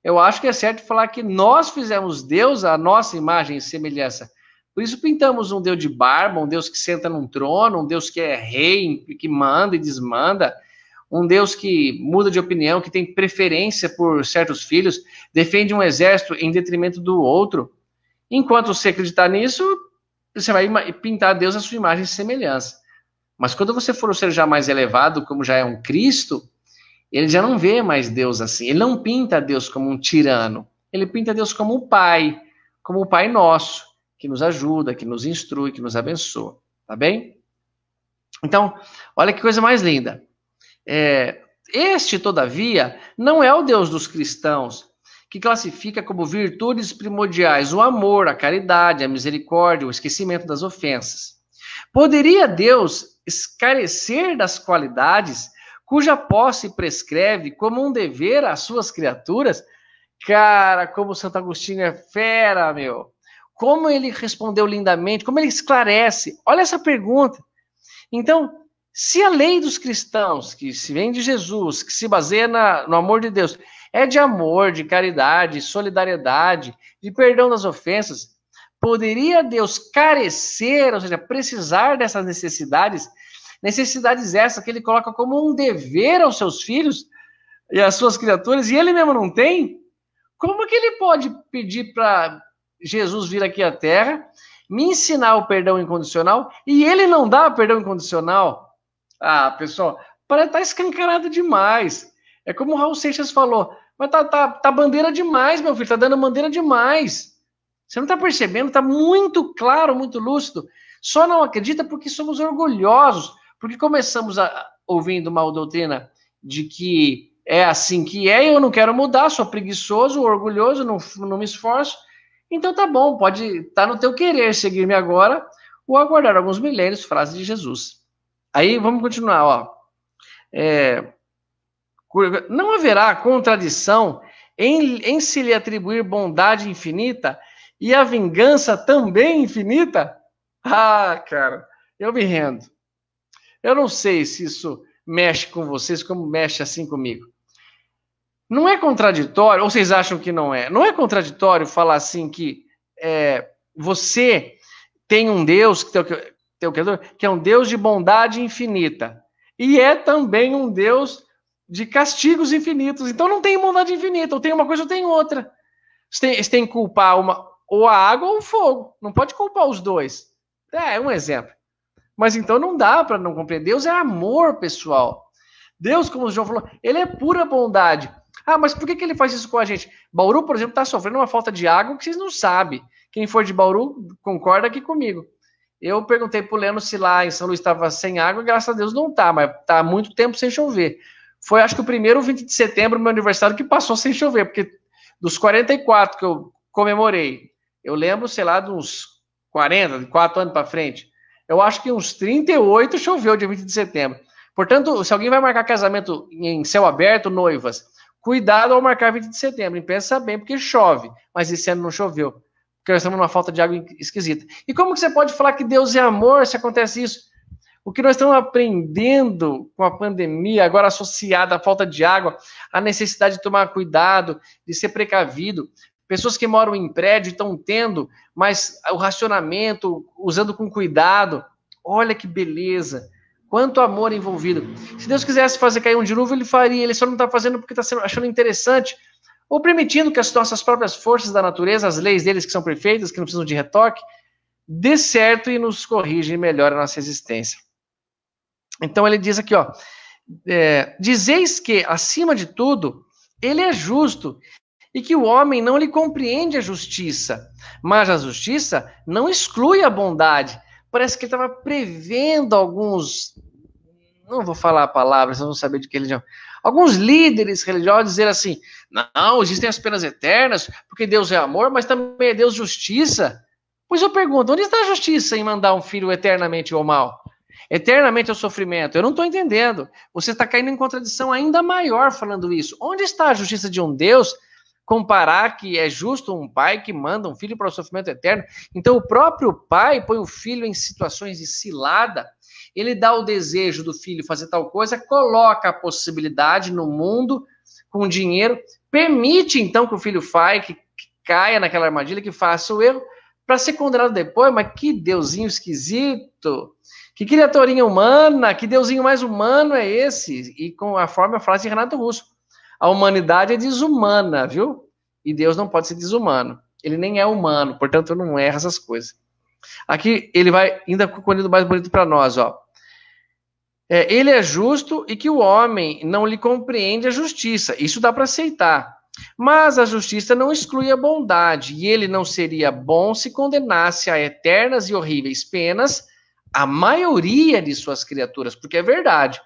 Eu acho que é certo falar que nós fizemos Deus a nossa imagem e semelhança. Por isso pintamos um Deus de barba, um Deus que senta num trono, um Deus que é rei, que manda e desmanda, um Deus que muda de opinião, que tem preferência por certos filhos, defende um exército em detrimento do outro. Enquanto você acreditar nisso, você vai pintar Deus a sua imagem e semelhança. Mas quando você for um ser já mais elevado, como já é um Cristo, ele já não vê mais Deus assim. Ele não pinta Deus como um tirano. Ele pinta Deus como o Pai, como o Pai nosso, que nos ajuda, que nos instrui, que nos abençoa. Tá bem? Então, olha que coisa mais linda. É, este, todavia, não é o Deus dos cristãos, que classifica como virtudes primordiais o amor, a caridade, a misericórdia, o esquecimento das ofensas. Poderia Deus escarecer das qualidades cuja posse prescreve como um dever às suas criaturas. Cara, como Santo Agostinho é fera, meu. Como ele respondeu lindamente, como ele esclarece. Olha essa pergunta. Então, se a lei dos cristãos, que se vem de Jesus, que se baseia na, no amor de Deus, é de amor, de caridade, solidariedade, de perdão das ofensas, poderia Deus carecer, ou seja, precisar dessas necessidades necessidades essas que ele coloca como um dever aos seus filhos e às suas criaturas, e ele mesmo não tem, como que ele pode pedir para Jesus vir aqui à Terra, me ensinar o perdão incondicional, e ele não dá o perdão incondicional? Ah, pessoal, para estar tá escancarado demais. É como o Raul Seixas falou, mas tá, tá, tá bandeira demais, meu filho, tá dando bandeira demais. Você não está percebendo? Está muito claro, muito lúcido. Só não acredita porque somos orgulhosos. Porque começamos a, ouvindo uma doutrina de que é assim que é, eu não quero mudar, sou preguiçoso, orgulhoso, não, não me esforço. Então tá bom, pode estar tá no teu querer seguir-me agora ou aguardar alguns milênios, frase de Jesus. Aí vamos continuar, ó. É, não haverá contradição em, em se lhe atribuir bondade infinita e a vingança também infinita? Ah, cara, eu me rendo. Eu não sei se isso mexe com vocês como mexe assim comigo. Não é contraditório, ou vocês acham que não é? Não é contraditório falar assim que é, você tem um Deus, que que é um Deus de bondade infinita. E é também um Deus de castigos infinitos. Então não tem bondade infinita, ou tem uma coisa ou tem outra. Você tem, você tem que culpar uma, ou a água ou o fogo. Não pode culpar os dois. É um exemplo. Mas então não dá para não compreender. Deus é amor, pessoal. Deus, como o João falou, ele é pura bondade. Ah, mas por que, que ele faz isso com a gente? Bauru, por exemplo, está sofrendo uma falta de água que vocês não sabem. Quem for de Bauru, concorda aqui comigo. Eu perguntei para o Leno se lá em São Luís estava sem água, graças a Deus não está, mas está há muito tempo sem chover. Foi, acho que o primeiro 20 de setembro, meu aniversário, que passou sem chover, porque dos 44 que eu comemorei, eu lembro, sei lá, de uns 40, 4 anos para frente, eu acho que uns 38 choveu dia 20 de setembro. Portanto, se alguém vai marcar casamento em céu aberto, noivas, cuidado ao marcar 20 de setembro. E pensa bem, porque chove. Mas esse ano não choveu. Porque nós estamos numa falta de água esquisita. E como que você pode falar que Deus é amor se acontece isso? O que nós estamos aprendendo com a pandemia, agora associada à falta de água, a necessidade de tomar cuidado, de ser precavido, pessoas que moram em prédio estão tendo, mas o racionamento, usando com cuidado. Olha que beleza! Quanto amor envolvido. Se Deus quisesse fazer cair um dilúvio, ele faria, ele só não está fazendo porque está achando interessante, ou permitindo que as nossas próprias forças da natureza, as leis deles que são perfeitas, que não precisam de retoque, dê certo e nos corrija e melhore a nossa existência. Então ele diz aqui, ó, é, dizeis que, acima de tudo, ele é justo e que o homem não lhe compreende a justiça. Mas a justiça não exclui a bondade. Parece que ele estava prevendo alguns. Não vou falar a palavra, vocês vão saber de que religião. Alguns líderes religiosos dizer assim: não, existem as penas eternas, porque Deus é amor, mas também é Deus justiça. Pois eu pergunto: onde está a justiça em mandar um filho eternamente ao mal? Eternamente ao sofrimento? Eu não estou entendendo. Você está caindo em contradição ainda maior falando isso. Onde está a justiça de um Deus comparar que é justo um pai que manda um filho para o sofrimento eterno. Então, o próprio pai põe o filho em situações de cilada. Ele dá o desejo do filho fazer tal coisa, coloca a possibilidade no mundo com dinheiro, permite então que o filho faça, que, que caia naquela armadilha, que faça o erro, para ser condenado depois. Mas que deusinho esquisito! Que criaturinha humana! Que deusinho mais humano é esse? E com a forma a frase de Renato Russo a humanidade é desumana, viu? E Deus não pode ser desumano. Ele nem é humano, portanto não erra essas coisas. Aqui ele vai ainda com o mais bonito para nós, ó. É, ele é justo e que o homem não lhe compreende a justiça. Isso dá para aceitar. Mas a justiça não exclui a bondade, e ele não seria bom se condenasse a eternas e horríveis penas a maioria de suas criaturas, porque é verdade.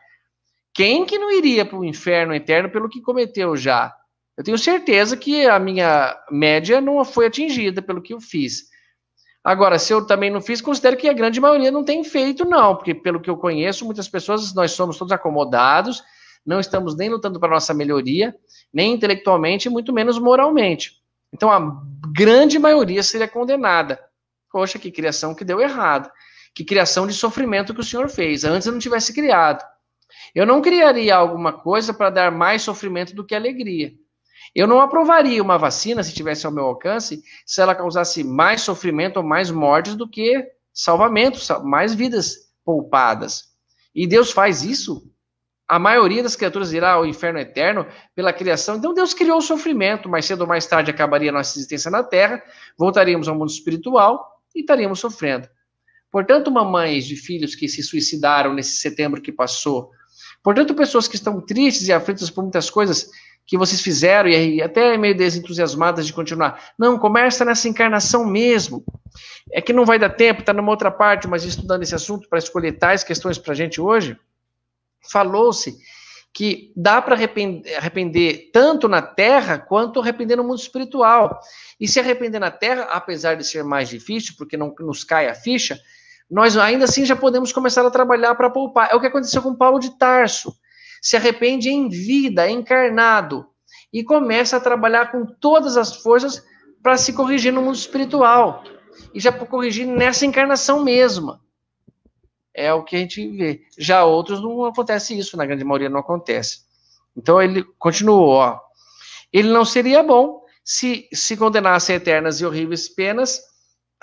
Quem que não iria para o inferno eterno pelo que cometeu já? Eu tenho certeza que a minha média não foi atingida pelo que eu fiz. Agora, se eu também não fiz, considero que a grande maioria não tem feito, não, porque pelo que eu conheço, muitas pessoas, nós somos todos acomodados, não estamos nem lutando para nossa melhoria, nem intelectualmente, muito menos moralmente. Então, a grande maioria seria condenada. Poxa, que criação que deu errado. Que criação de sofrimento que o Senhor fez. Antes eu não tivesse criado. Eu não criaria alguma coisa para dar mais sofrimento do que alegria. Eu não aprovaria uma vacina, se tivesse ao meu alcance, se ela causasse mais sofrimento ou mais mortes do que salvamento, mais vidas poupadas. E Deus faz isso? A maioria das criaturas irá ao inferno eterno pela criação. Então Deus criou o sofrimento, mais cedo ou mais tarde acabaria nossa existência na Terra, voltaríamos ao mundo espiritual e estaríamos sofrendo. Portanto, mamães de filhos que se suicidaram nesse setembro que passou, Portanto, pessoas que estão tristes e aflitas por muitas coisas que vocês fizeram e até meio desentusiasmadas de continuar. Não, começa nessa encarnação mesmo. É que não vai dar tempo, está numa outra parte, mas estudando esse assunto para escolher tais questões para a gente hoje, falou-se que dá para arrepender, arrepender, tanto na terra quanto arrepender no mundo espiritual. E se arrepender na terra, apesar de ser mais difícil, porque não nos cai a ficha, nós ainda assim já podemos começar a trabalhar para poupar. É o que aconteceu com Paulo de Tarso. Se arrepende em vida, encarnado, e começa a trabalhar com todas as forças para se corrigir no mundo espiritual. E já corrigir nessa encarnação mesma. É o que a gente vê. Já outros não acontece isso, na grande maioria não acontece. Então ele continuou, ó. Ele não seria bom se se condenasse a eternas e horríveis penas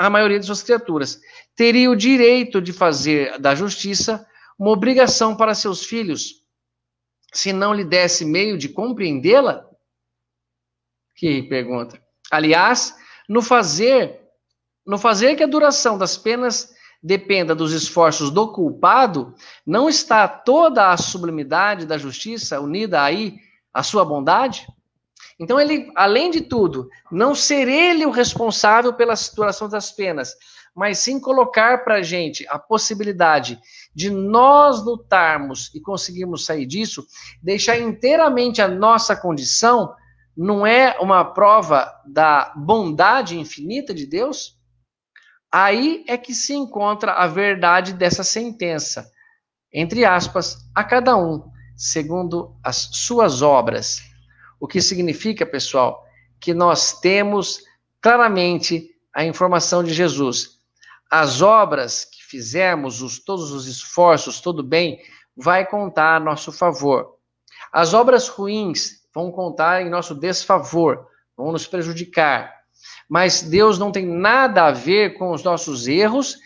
a maioria de suas criaturas, teria o direito de fazer da justiça uma obrigação para seus filhos, se não lhe desse meio de compreendê-la? Que pergunta. Aliás, no fazer, no fazer que a duração das penas dependa dos esforços do culpado, não está toda a sublimidade da justiça unida aí à sua bondade? Então, ele, além de tudo, não ser ele o responsável pela situação das penas, mas sim colocar para a gente a possibilidade de nós lutarmos e conseguirmos sair disso, deixar inteiramente a nossa condição, não é uma prova da bondade infinita de Deus? Aí é que se encontra a verdade dessa sentença, entre aspas, a cada um, segundo as suas obras. O que significa, pessoal, que nós temos claramente a informação de Jesus. As obras que fizemos, os, todos os esforços, todo bem, vai contar a nosso favor. As obras ruins vão contar em nosso desfavor, vão nos prejudicar. Mas Deus não tem nada a ver com os nossos erros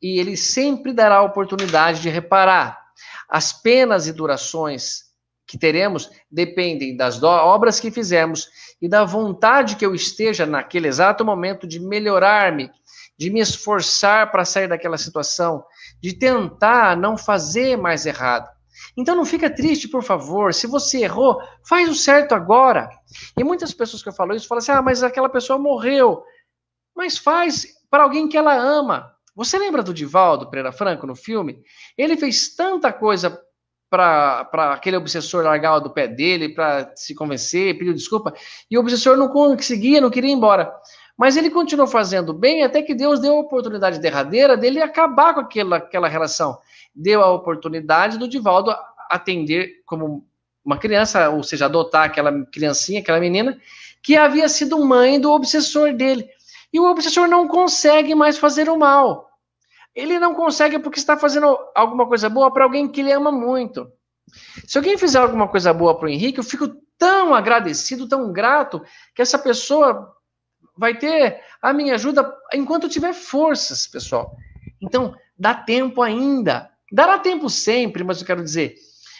e Ele sempre dará a oportunidade de reparar. As penas e durações que teremos dependem das obras que fizemos e da vontade que eu esteja naquele exato momento de melhorar-me, de me esforçar para sair daquela situação, de tentar não fazer mais errado. Então não fica triste, por favor. Se você errou, faz o certo agora. E muitas pessoas que eu falo isso falam assim: "Ah, mas aquela pessoa morreu". Mas faz para alguém que ela ama. Você lembra do Divaldo Pereira Franco no filme? Ele fez tanta coisa para aquele obsessor largar do pé dele, para se convencer, pediu desculpa, e o obsessor não conseguia, não queria ir embora. Mas ele continuou fazendo bem até que Deus deu a oportunidade derradeira dele acabar com aquela, aquela relação. Deu a oportunidade do Divaldo atender como uma criança, ou seja, adotar aquela criancinha, aquela menina, que havia sido mãe do obsessor dele. E o obsessor não consegue mais fazer o mal. Ele não consegue porque está fazendo alguma coisa boa para alguém que ele ama muito. Se alguém fizer alguma coisa boa para o Henrique, eu fico tão agradecido, tão grato, que essa pessoa vai ter a minha ajuda enquanto tiver forças, pessoal. Então, dá tempo ainda. Dará tempo sempre, mas eu quero dizer,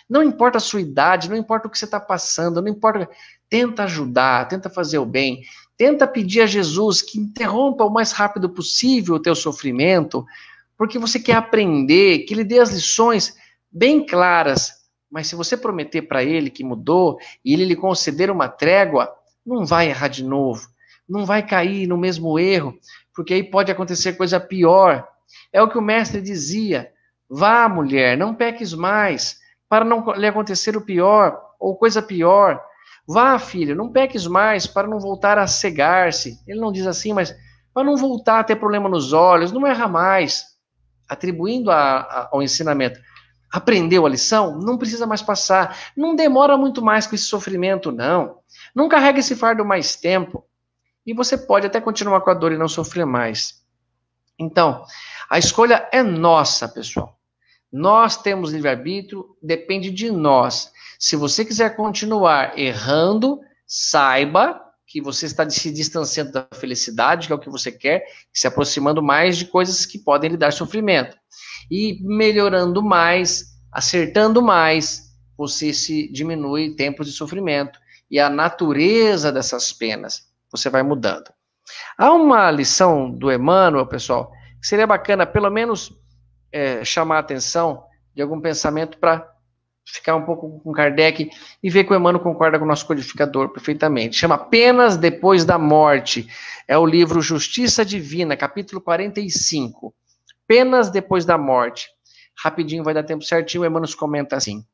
não importa a sua idade, não importa o que você está passando, não importa. Tenta ajudar, tenta fazer o bem, tenta pedir a Jesus que interrompa o mais rápido possível o teu sofrimento, porque você quer aprender, que ele dê as lições bem claras. Mas se você prometer para ele que mudou e ele lhe conceder uma trégua, não vai errar de novo, não vai cair no mesmo erro, porque aí pode acontecer coisa pior. É o que o mestre dizia: vá, mulher, não peques mais, para não lhe acontecer o pior ou coisa pior. Vá, filho, não peques mais para não voltar a cegar-se. Ele não diz assim, mas para não voltar a ter problema nos olhos, não erra mais atribuindo a, a, ao ensinamento. Aprendeu a lição? Não precisa mais passar. Não demora muito mais com esse sofrimento, não. Não carrega esse fardo mais tempo. E você pode até continuar com a dor e não sofrer mais. Então, a escolha é nossa, pessoal. Nós temos livre-arbítrio, depende de nós. Se você quiser continuar errando, saiba que você está se distanciando da felicidade, que é o que você quer, se aproximando mais de coisas que podem lhe dar sofrimento. E melhorando mais, acertando mais, você se diminui tempos de sofrimento e a natureza dessas penas, você vai mudando. Há uma lição do Emmanuel, pessoal, que seria bacana pelo menos é, chamar a atenção de algum pensamento para ficar um pouco com Kardec e ver que o Emmanuel concorda com o nosso codificador perfeitamente. Chama Penas Depois da Morte. É o livro Justiça Divina, capítulo 45. Penas Depois da Morte. Rapidinho, vai dar tempo certinho. O Emmanuel comenta assim.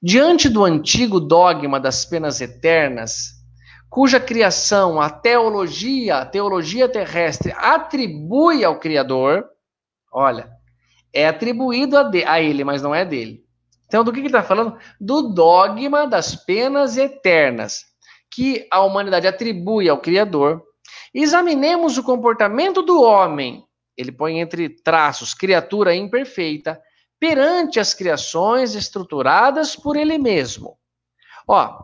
Diante do antigo dogma das penas eternas, cuja criação a teologia, a teologia terrestre, atribui ao Criador, olha, é atribuído a, de, a ele, mas não é dele então, do que ele está falando? Do dogma das penas eternas que a humanidade atribui ao Criador. Examinemos o comportamento do homem, ele põe entre traços criatura imperfeita, perante as criações estruturadas por ele mesmo. Ó,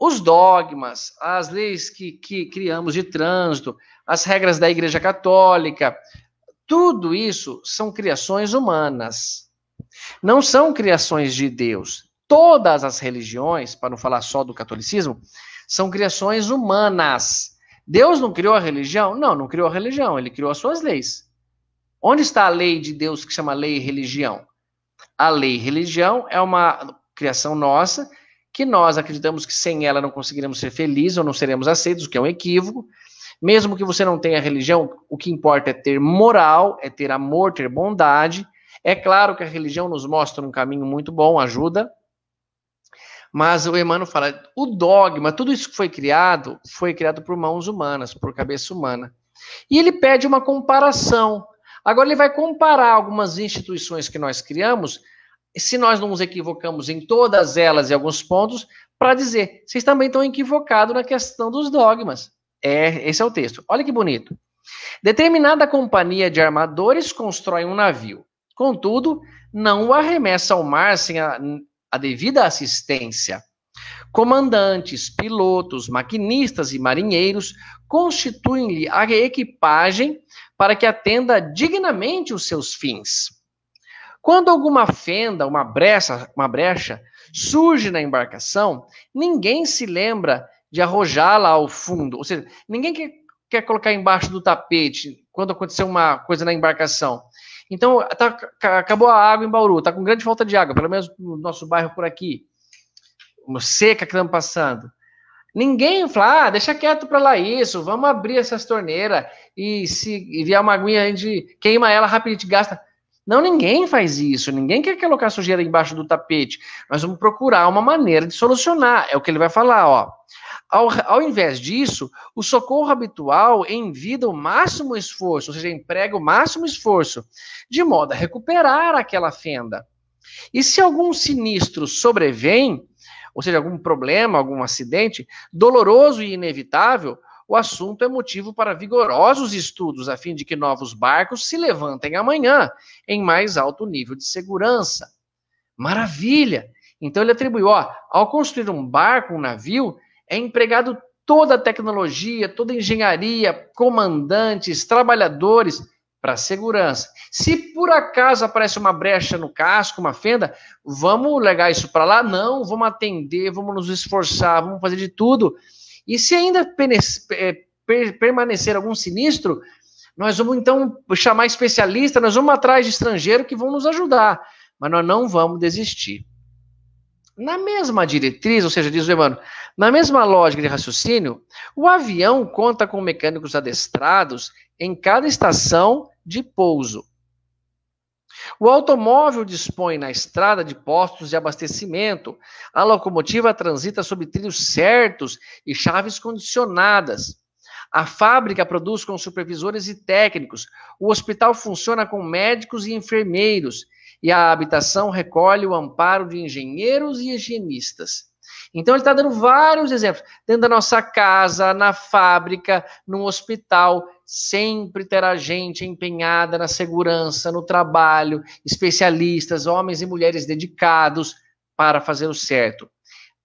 os dogmas, as leis que, que criamos de trânsito, as regras da Igreja Católica, tudo isso são criações humanas. Não são criações de Deus. Todas as religiões, para não falar só do catolicismo, são criações humanas. Deus não criou a religião? Não, não criou a religião, ele criou as suas leis. Onde está a lei de Deus que chama lei e religião? A lei e religião é uma criação nossa, que nós acreditamos que sem ela não conseguiremos ser felizes ou não seremos aceitos, o que é um equívoco. Mesmo que você não tenha religião, o que importa é ter moral, é ter amor, ter bondade, é claro que a religião nos mostra um caminho muito bom, ajuda, mas o Emmanuel fala, o dogma, tudo isso que foi criado, foi criado por mãos humanas, por cabeça humana. E ele pede uma comparação. Agora ele vai comparar algumas instituições que nós criamos, se nós não nos equivocamos em todas elas e alguns pontos, para dizer, vocês também estão equivocados na questão dos dogmas. É, esse é o texto. Olha que bonito. Determinada companhia de armadores constrói um navio. Contudo, não o arremessa ao mar sem a, a devida assistência. Comandantes, pilotos, maquinistas e marinheiros constituem-lhe a equipagem para que atenda dignamente os seus fins. Quando alguma fenda, uma brecha, uma brecha surge na embarcação, ninguém se lembra de arrojá-la ao fundo. Ou seja, ninguém quer, quer colocar embaixo do tapete quando aconteceu uma coisa na embarcação. Então, tá, acabou a água em Bauru, está com grande falta de água, pelo menos no nosso bairro por aqui. Uma seca que estamos passando. Ninguém fala, ah, deixa quieto para lá isso, vamos abrir essas torneiras e se vier uma aguinha, a gente queima ela rapidinho, gasta. Não, ninguém faz isso, ninguém quer colocar sujeira embaixo do tapete. Nós vamos procurar uma maneira de solucionar. É o que ele vai falar, ó. Ao, ao invés disso, o socorro habitual envida o máximo esforço, ou seja, emprega o máximo esforço, de modo a recuperar aquela fenda. E se algum sinistro sobrevém, ou seja, algum problema, algum acidente doloroso e inevitável, o assunto é motivo para vigorosos estudos a fim de que novos barcos se levantem amanhã em mais alto nível de segurança. Maravilha! Então ele atribuiu, ó, ao construir um barco, um navio, é empregado toda a tecnologia, toda a engenharia, comandantes, trabalhadores para segurança. Se por acaso aparece uma brecha no casco, uma fenda, vamos legar isso para lá? Não, vamos atender, vamos nos esforçar, vamos fazer de tudo e se ainda eh, permanecer algum sinistro, nós vamos então chamar especialista, nós vamos atrás de estrangeiro que vão nos ajudar, mas nós não vamos desistir. Na mesma diretriz, ou seja, diz o Emmanuel, na mesma lógica de raciocínio, o avião conta com mecânicos adestrados em cada estação de pouso. O automóvel dispõe na estrada de postos de abastecimento. A locomotiva transita sob trilhos certos e chaves condicionadas. A fábrica produz com supervisores e técnicos. O hospital funciona com médicos e enfermeiros. E a habitação recolhe o amparo de engenheiros e higienistas. Então, ele está dando vários exemplos. Dentro da nossa casa, na fábrica, no hospital, sempre terá gente empenhada na segurança, no trabalho, especialistas, homens e mulheres dedicados para fazer o certo.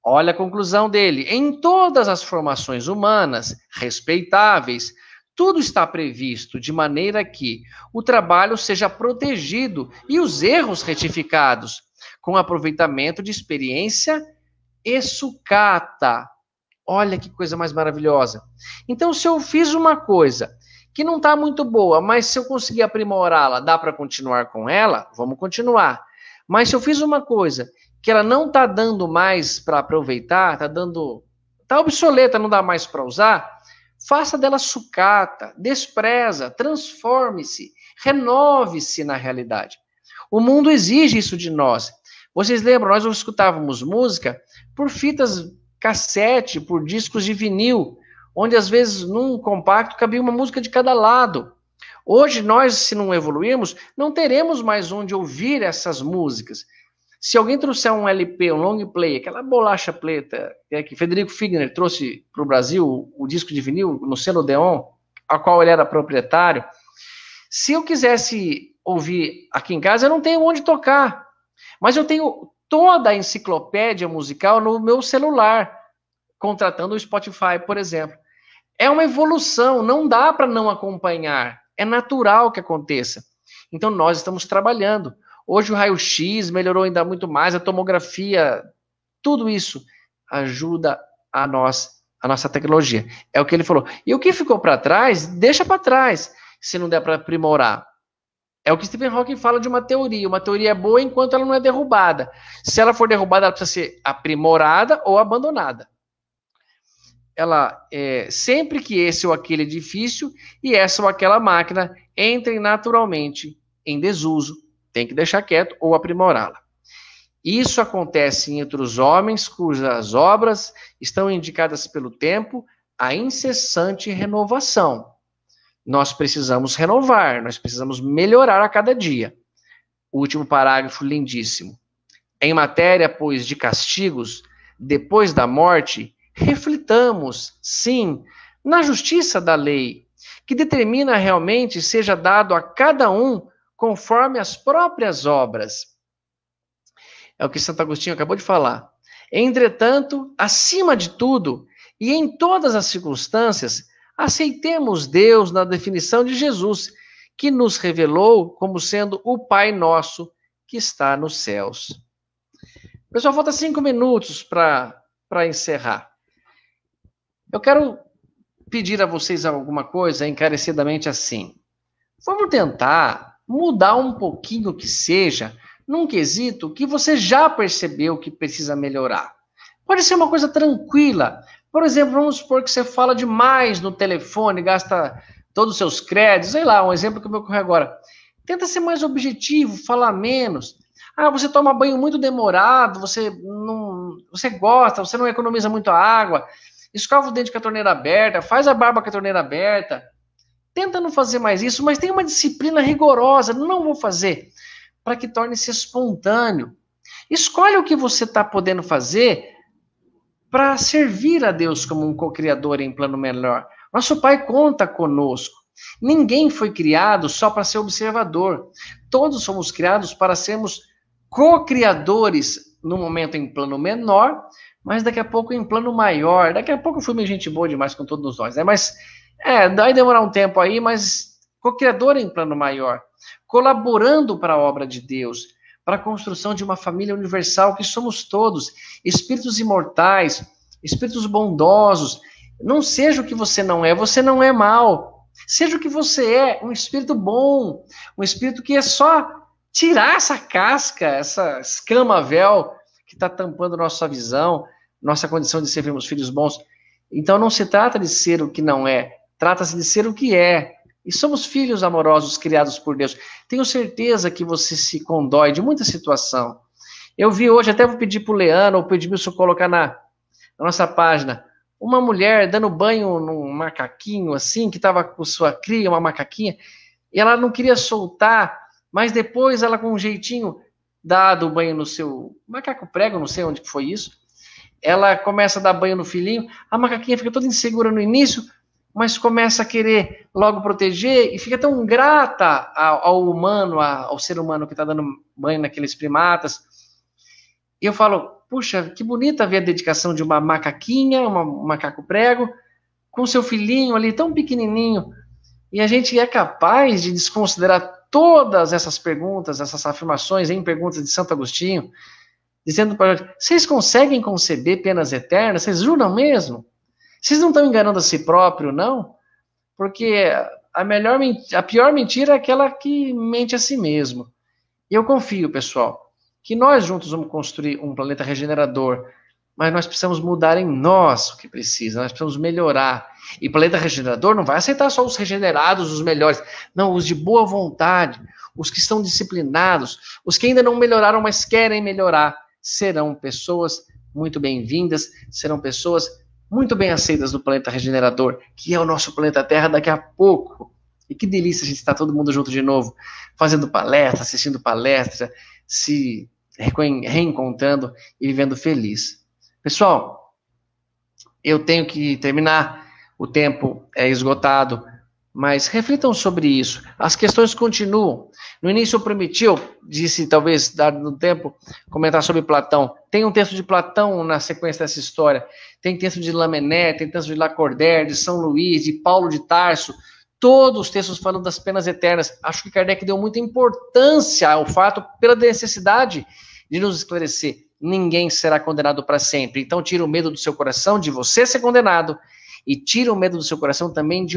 Olha a conclusão dele. Em todas as formações humanas respeitáveis, tudo está previsto de maneira que o trabalho seja protegido e os erros retificados, com aproveitamento de experiência e sucata. Olha que coisa mais maravilhosa. Então, se eu fiz uma coisa que não está muito boa, mas se eu conseguir aprimorá-la, dá para continuar com ela? Vamos continuar. Mas se eu fiz uma coisa que ela não está dando mais para aproveitar, está dando. está obsoleta, não dá mais para usar, faça dela sucata, despreza, transforme-se, renove-se na realidade. O mundo exige isso de nós. Vocês lembram, nós escutávamos música por fitas cassete, por discos de vinil, onde às vezes num compacto cabia uma música de cada lado. Hoje nós, se não evoluirmos, não teremos mais onde ouvir essas músicas. Se alguém trouxer um LP, um long play, aquela bolacha preta é, que Federico Figner trouxe para o Brasil, o disco de vinil no selo Deon, a qual ele era proprietário, se eu quisesse ouvir aqui em casa, eu não tenho onde tocar. Mas eu tenho toda a enciclopédia musical no meu celular, contratando o Spotify, por exemplo. É uma evolução, não dá para não acompanhar. É natural que aconteça. Então nós estamos trabalhando. Hoje o raio-x melhorou ainda muito mais, a tomografia, tudo isso ajuda a nós, a nossa tecnologia. É o que ele falou. E o que ficou para trás, deixa para trás, se não der para aprimorar. É o que Stephen Hawking fala de uma teoria. Uma teoria é boa enquanto ela não é derrubada. Se ela for derrubada, ela precisa ser aprimorada ou abandonada. Ela é sempre que esse ou aquele edifício e essa ou aquela máquina entrem naturalmente em desuso, tem que deixar quieto ou aprimorá-la. Isso acontece entre os homens cujas obras estão indicadas pelo tempo, a incessante renovação nós precisamos renovar, nós precisamos melhorar a cada dia. O último parágrafo lindíssimo. Em matéria, pois, de castigos, depois da morte, reflitamos, sim, na justiça da lei, que determina realmente seja dado a cada um conforme as próprias obras. É o que Santo Agostinho acabou de falar. Entretanto, acima de tudo e em todas as circunstâncias, aceitemos Deus na definição de Jesus, que nos revelou como sendo o Pai nosso que está nos céus. Pessoal, falta cinco minutos para encerrar. Eu quero pedir a vocês alguma coisa encarecidamente assim. Vamos tentar mudar um pouquinho que seja num quesito que você já percebeu que precisa melhorar. Pode ser uma coisa tranquila, por exemplo, vamos supor que você fala demais no telefone, gasta todos os seus créditos, sei lá, um exemplo que me ocorreu agora. Tenta ser mais objetivo, falar menos. Ah, você toma banho muito demorado, você não, você gosta, você não economiza muito a água. Escova o dente com a torneira aberta, faz a barba com a torneira aberta. Tenta não fazer mais isso, mas tem uma disciplina rigorosa, não vou fazer, para que torne-se espontâneo. Escolhe o que você está podendo fazer para servir a Deus como um co-criador em plano melhor. Nosso Pai conta conosco. Ninguém foi criado só para ser observador. Todos somos criados para sermos co-criadores no momento em plano menor, mas daqui a pouco em plano maior. Daqui a pouco eu fui meio gente boa demais com todos nós, né? Mas é, vai demorar um tempo aí, mas co-criador em plano maior, colaborando para a obra de Deus, para a construção de uma família universal que somos todos, espíritos imortais, espíritos bondosos. Não seja o que você não é, você não é mal. Seja o que você é, um espírito bom, um espírito que é só tirar essa casca, essa escama véu que está tampando nossa visão, nossa condição de sermos filhos bons. Então não se trata de ser o que não é, trata-se de ser o que é. E somos filhos amorosos criados por Deus. Tenho certeza que você se condói de muita situação. Eu vi hoje, até vou pedir para o Leandro ou para o Edmilson colocar na, na nossa página, uma mulher dando banho num macaquinho assim, que estava com sua cria, uma macaquinha, e ela não queria soltar, mas depois ela, com um jeitinho, dado o banho no seu macaco prego, não sei onde que foi isso, ela começa a dar banho no filhinho, a macaquinha fica toda insegura no início, mas começa a querer logo proteger e fica tão grata ao, humano, ao ser humano que está dando banho naqueles primatas. E eu falo, puxa, que bonita ver a dedicação de uma macaquinha, uma, um macaco prego, com seu filhinho ali tão pequenininho. E a gente é capaz de desconsiderar todas essas perguntas, essas afirmações em perguntas de Santo Agostinho, dizendo para vocês conseguem conceber penas eternas? Vocês juram mesmo? Vocês não estão enganando a si próprio, não? Porque a, melhor, a pior mentira é aquela que mente a si mesmo. E eu confio, pessoal, que nós juntos vamos construir um planeta regenerador, mas nós precisamos mudar em nós o que precisa, nós precisamos melhorar. E o planeta regenerador não vai aceitar só os regenerados, os melhores, não, os de boa vontade, os que estão disciplinados, os que ainda não melhoraram, mas querem melhorar, serão pessoas muito bem-vindas, serão pessoas muito bem aceitas do planeta regenerador, que é o nosso planeta Terra daqui a pouco. E que delícia a gente estar todo mundo junto de novo, fazendo palestra, assistindo palestra, se reencontrando e vivendo feliz. Pessoal, eu tenho que terminar, o tempo é esgotado, mas reflitam sobre isso. As questões continuam. No início eu prometi, eu disse, talvez, dado no tempo, comentar sobre Platão. Tem um texto de Platão na sequência dessa história. Tem texto de Lamennais, tem texto de Lacordaire, de São Luís, de Paulo de Tarso. Todos os textos falando das penas eternas. Acho que Kardec deu muita importância ao fato pela necessidade de nos esclarecer. Ninguém será condenado para sempre. Então, tira o medo do seu coração de você ser condenado e tira o medo do seu coração também de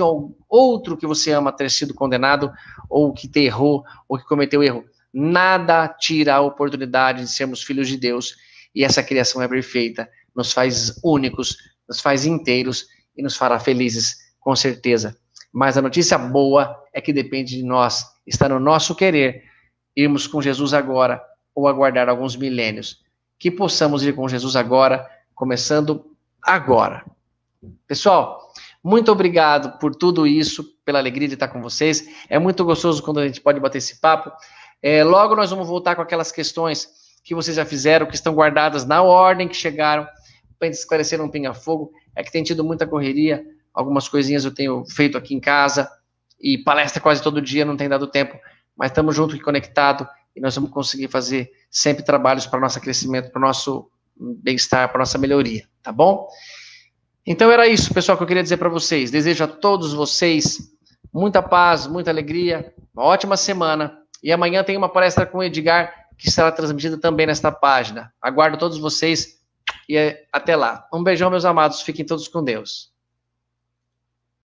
outro que você ama ter sido condenado ou que te errou ou que cometeu erro. Nada tira a oportunidade de sermos filhos de Deus e essa criação é perfeita, nos faz únicos, nos faz inteiros e nos fará felizes, com certeza. Mas a notícia boa é que depende de nós, está no nosso querer irmos com Jesus agora ou aguardar alguns milênios. Que possamos ir com Jesus agora, começando agora. Pessoal, muito obrigado por tudo isso, pela alegria de estar com vocês. É muito gostoso quando a gente pode bater esse papo. É, logo nós vamos voltar com aquelas questões que vocês já fizeram, que estão guardadas na ordem que chegaram, para esclarecer um pinga-fogo. É que tem tido muita correria, algumas coisinhas eu tenho feito aqui em casa, e palestra quase todo dia, não tem dado tempo, mas estamos junto e conectado, e nós vamos conseguir fazer sempre trabalhos para nosso crescimento, para o nosso bem-estar, para nossa melhoria, tá bom? Então era isso, pessoal, que eu queria dizer para vocês. Desejo a todos vocês muita paz, muita alegria, uma ótima semana. E amanhã tem uma palestra com o Edgar que será transmitida também nesta página. Aguardo todos vocês e eh, até lá. Um beijão, meus amados. Fiquem todos com Deus.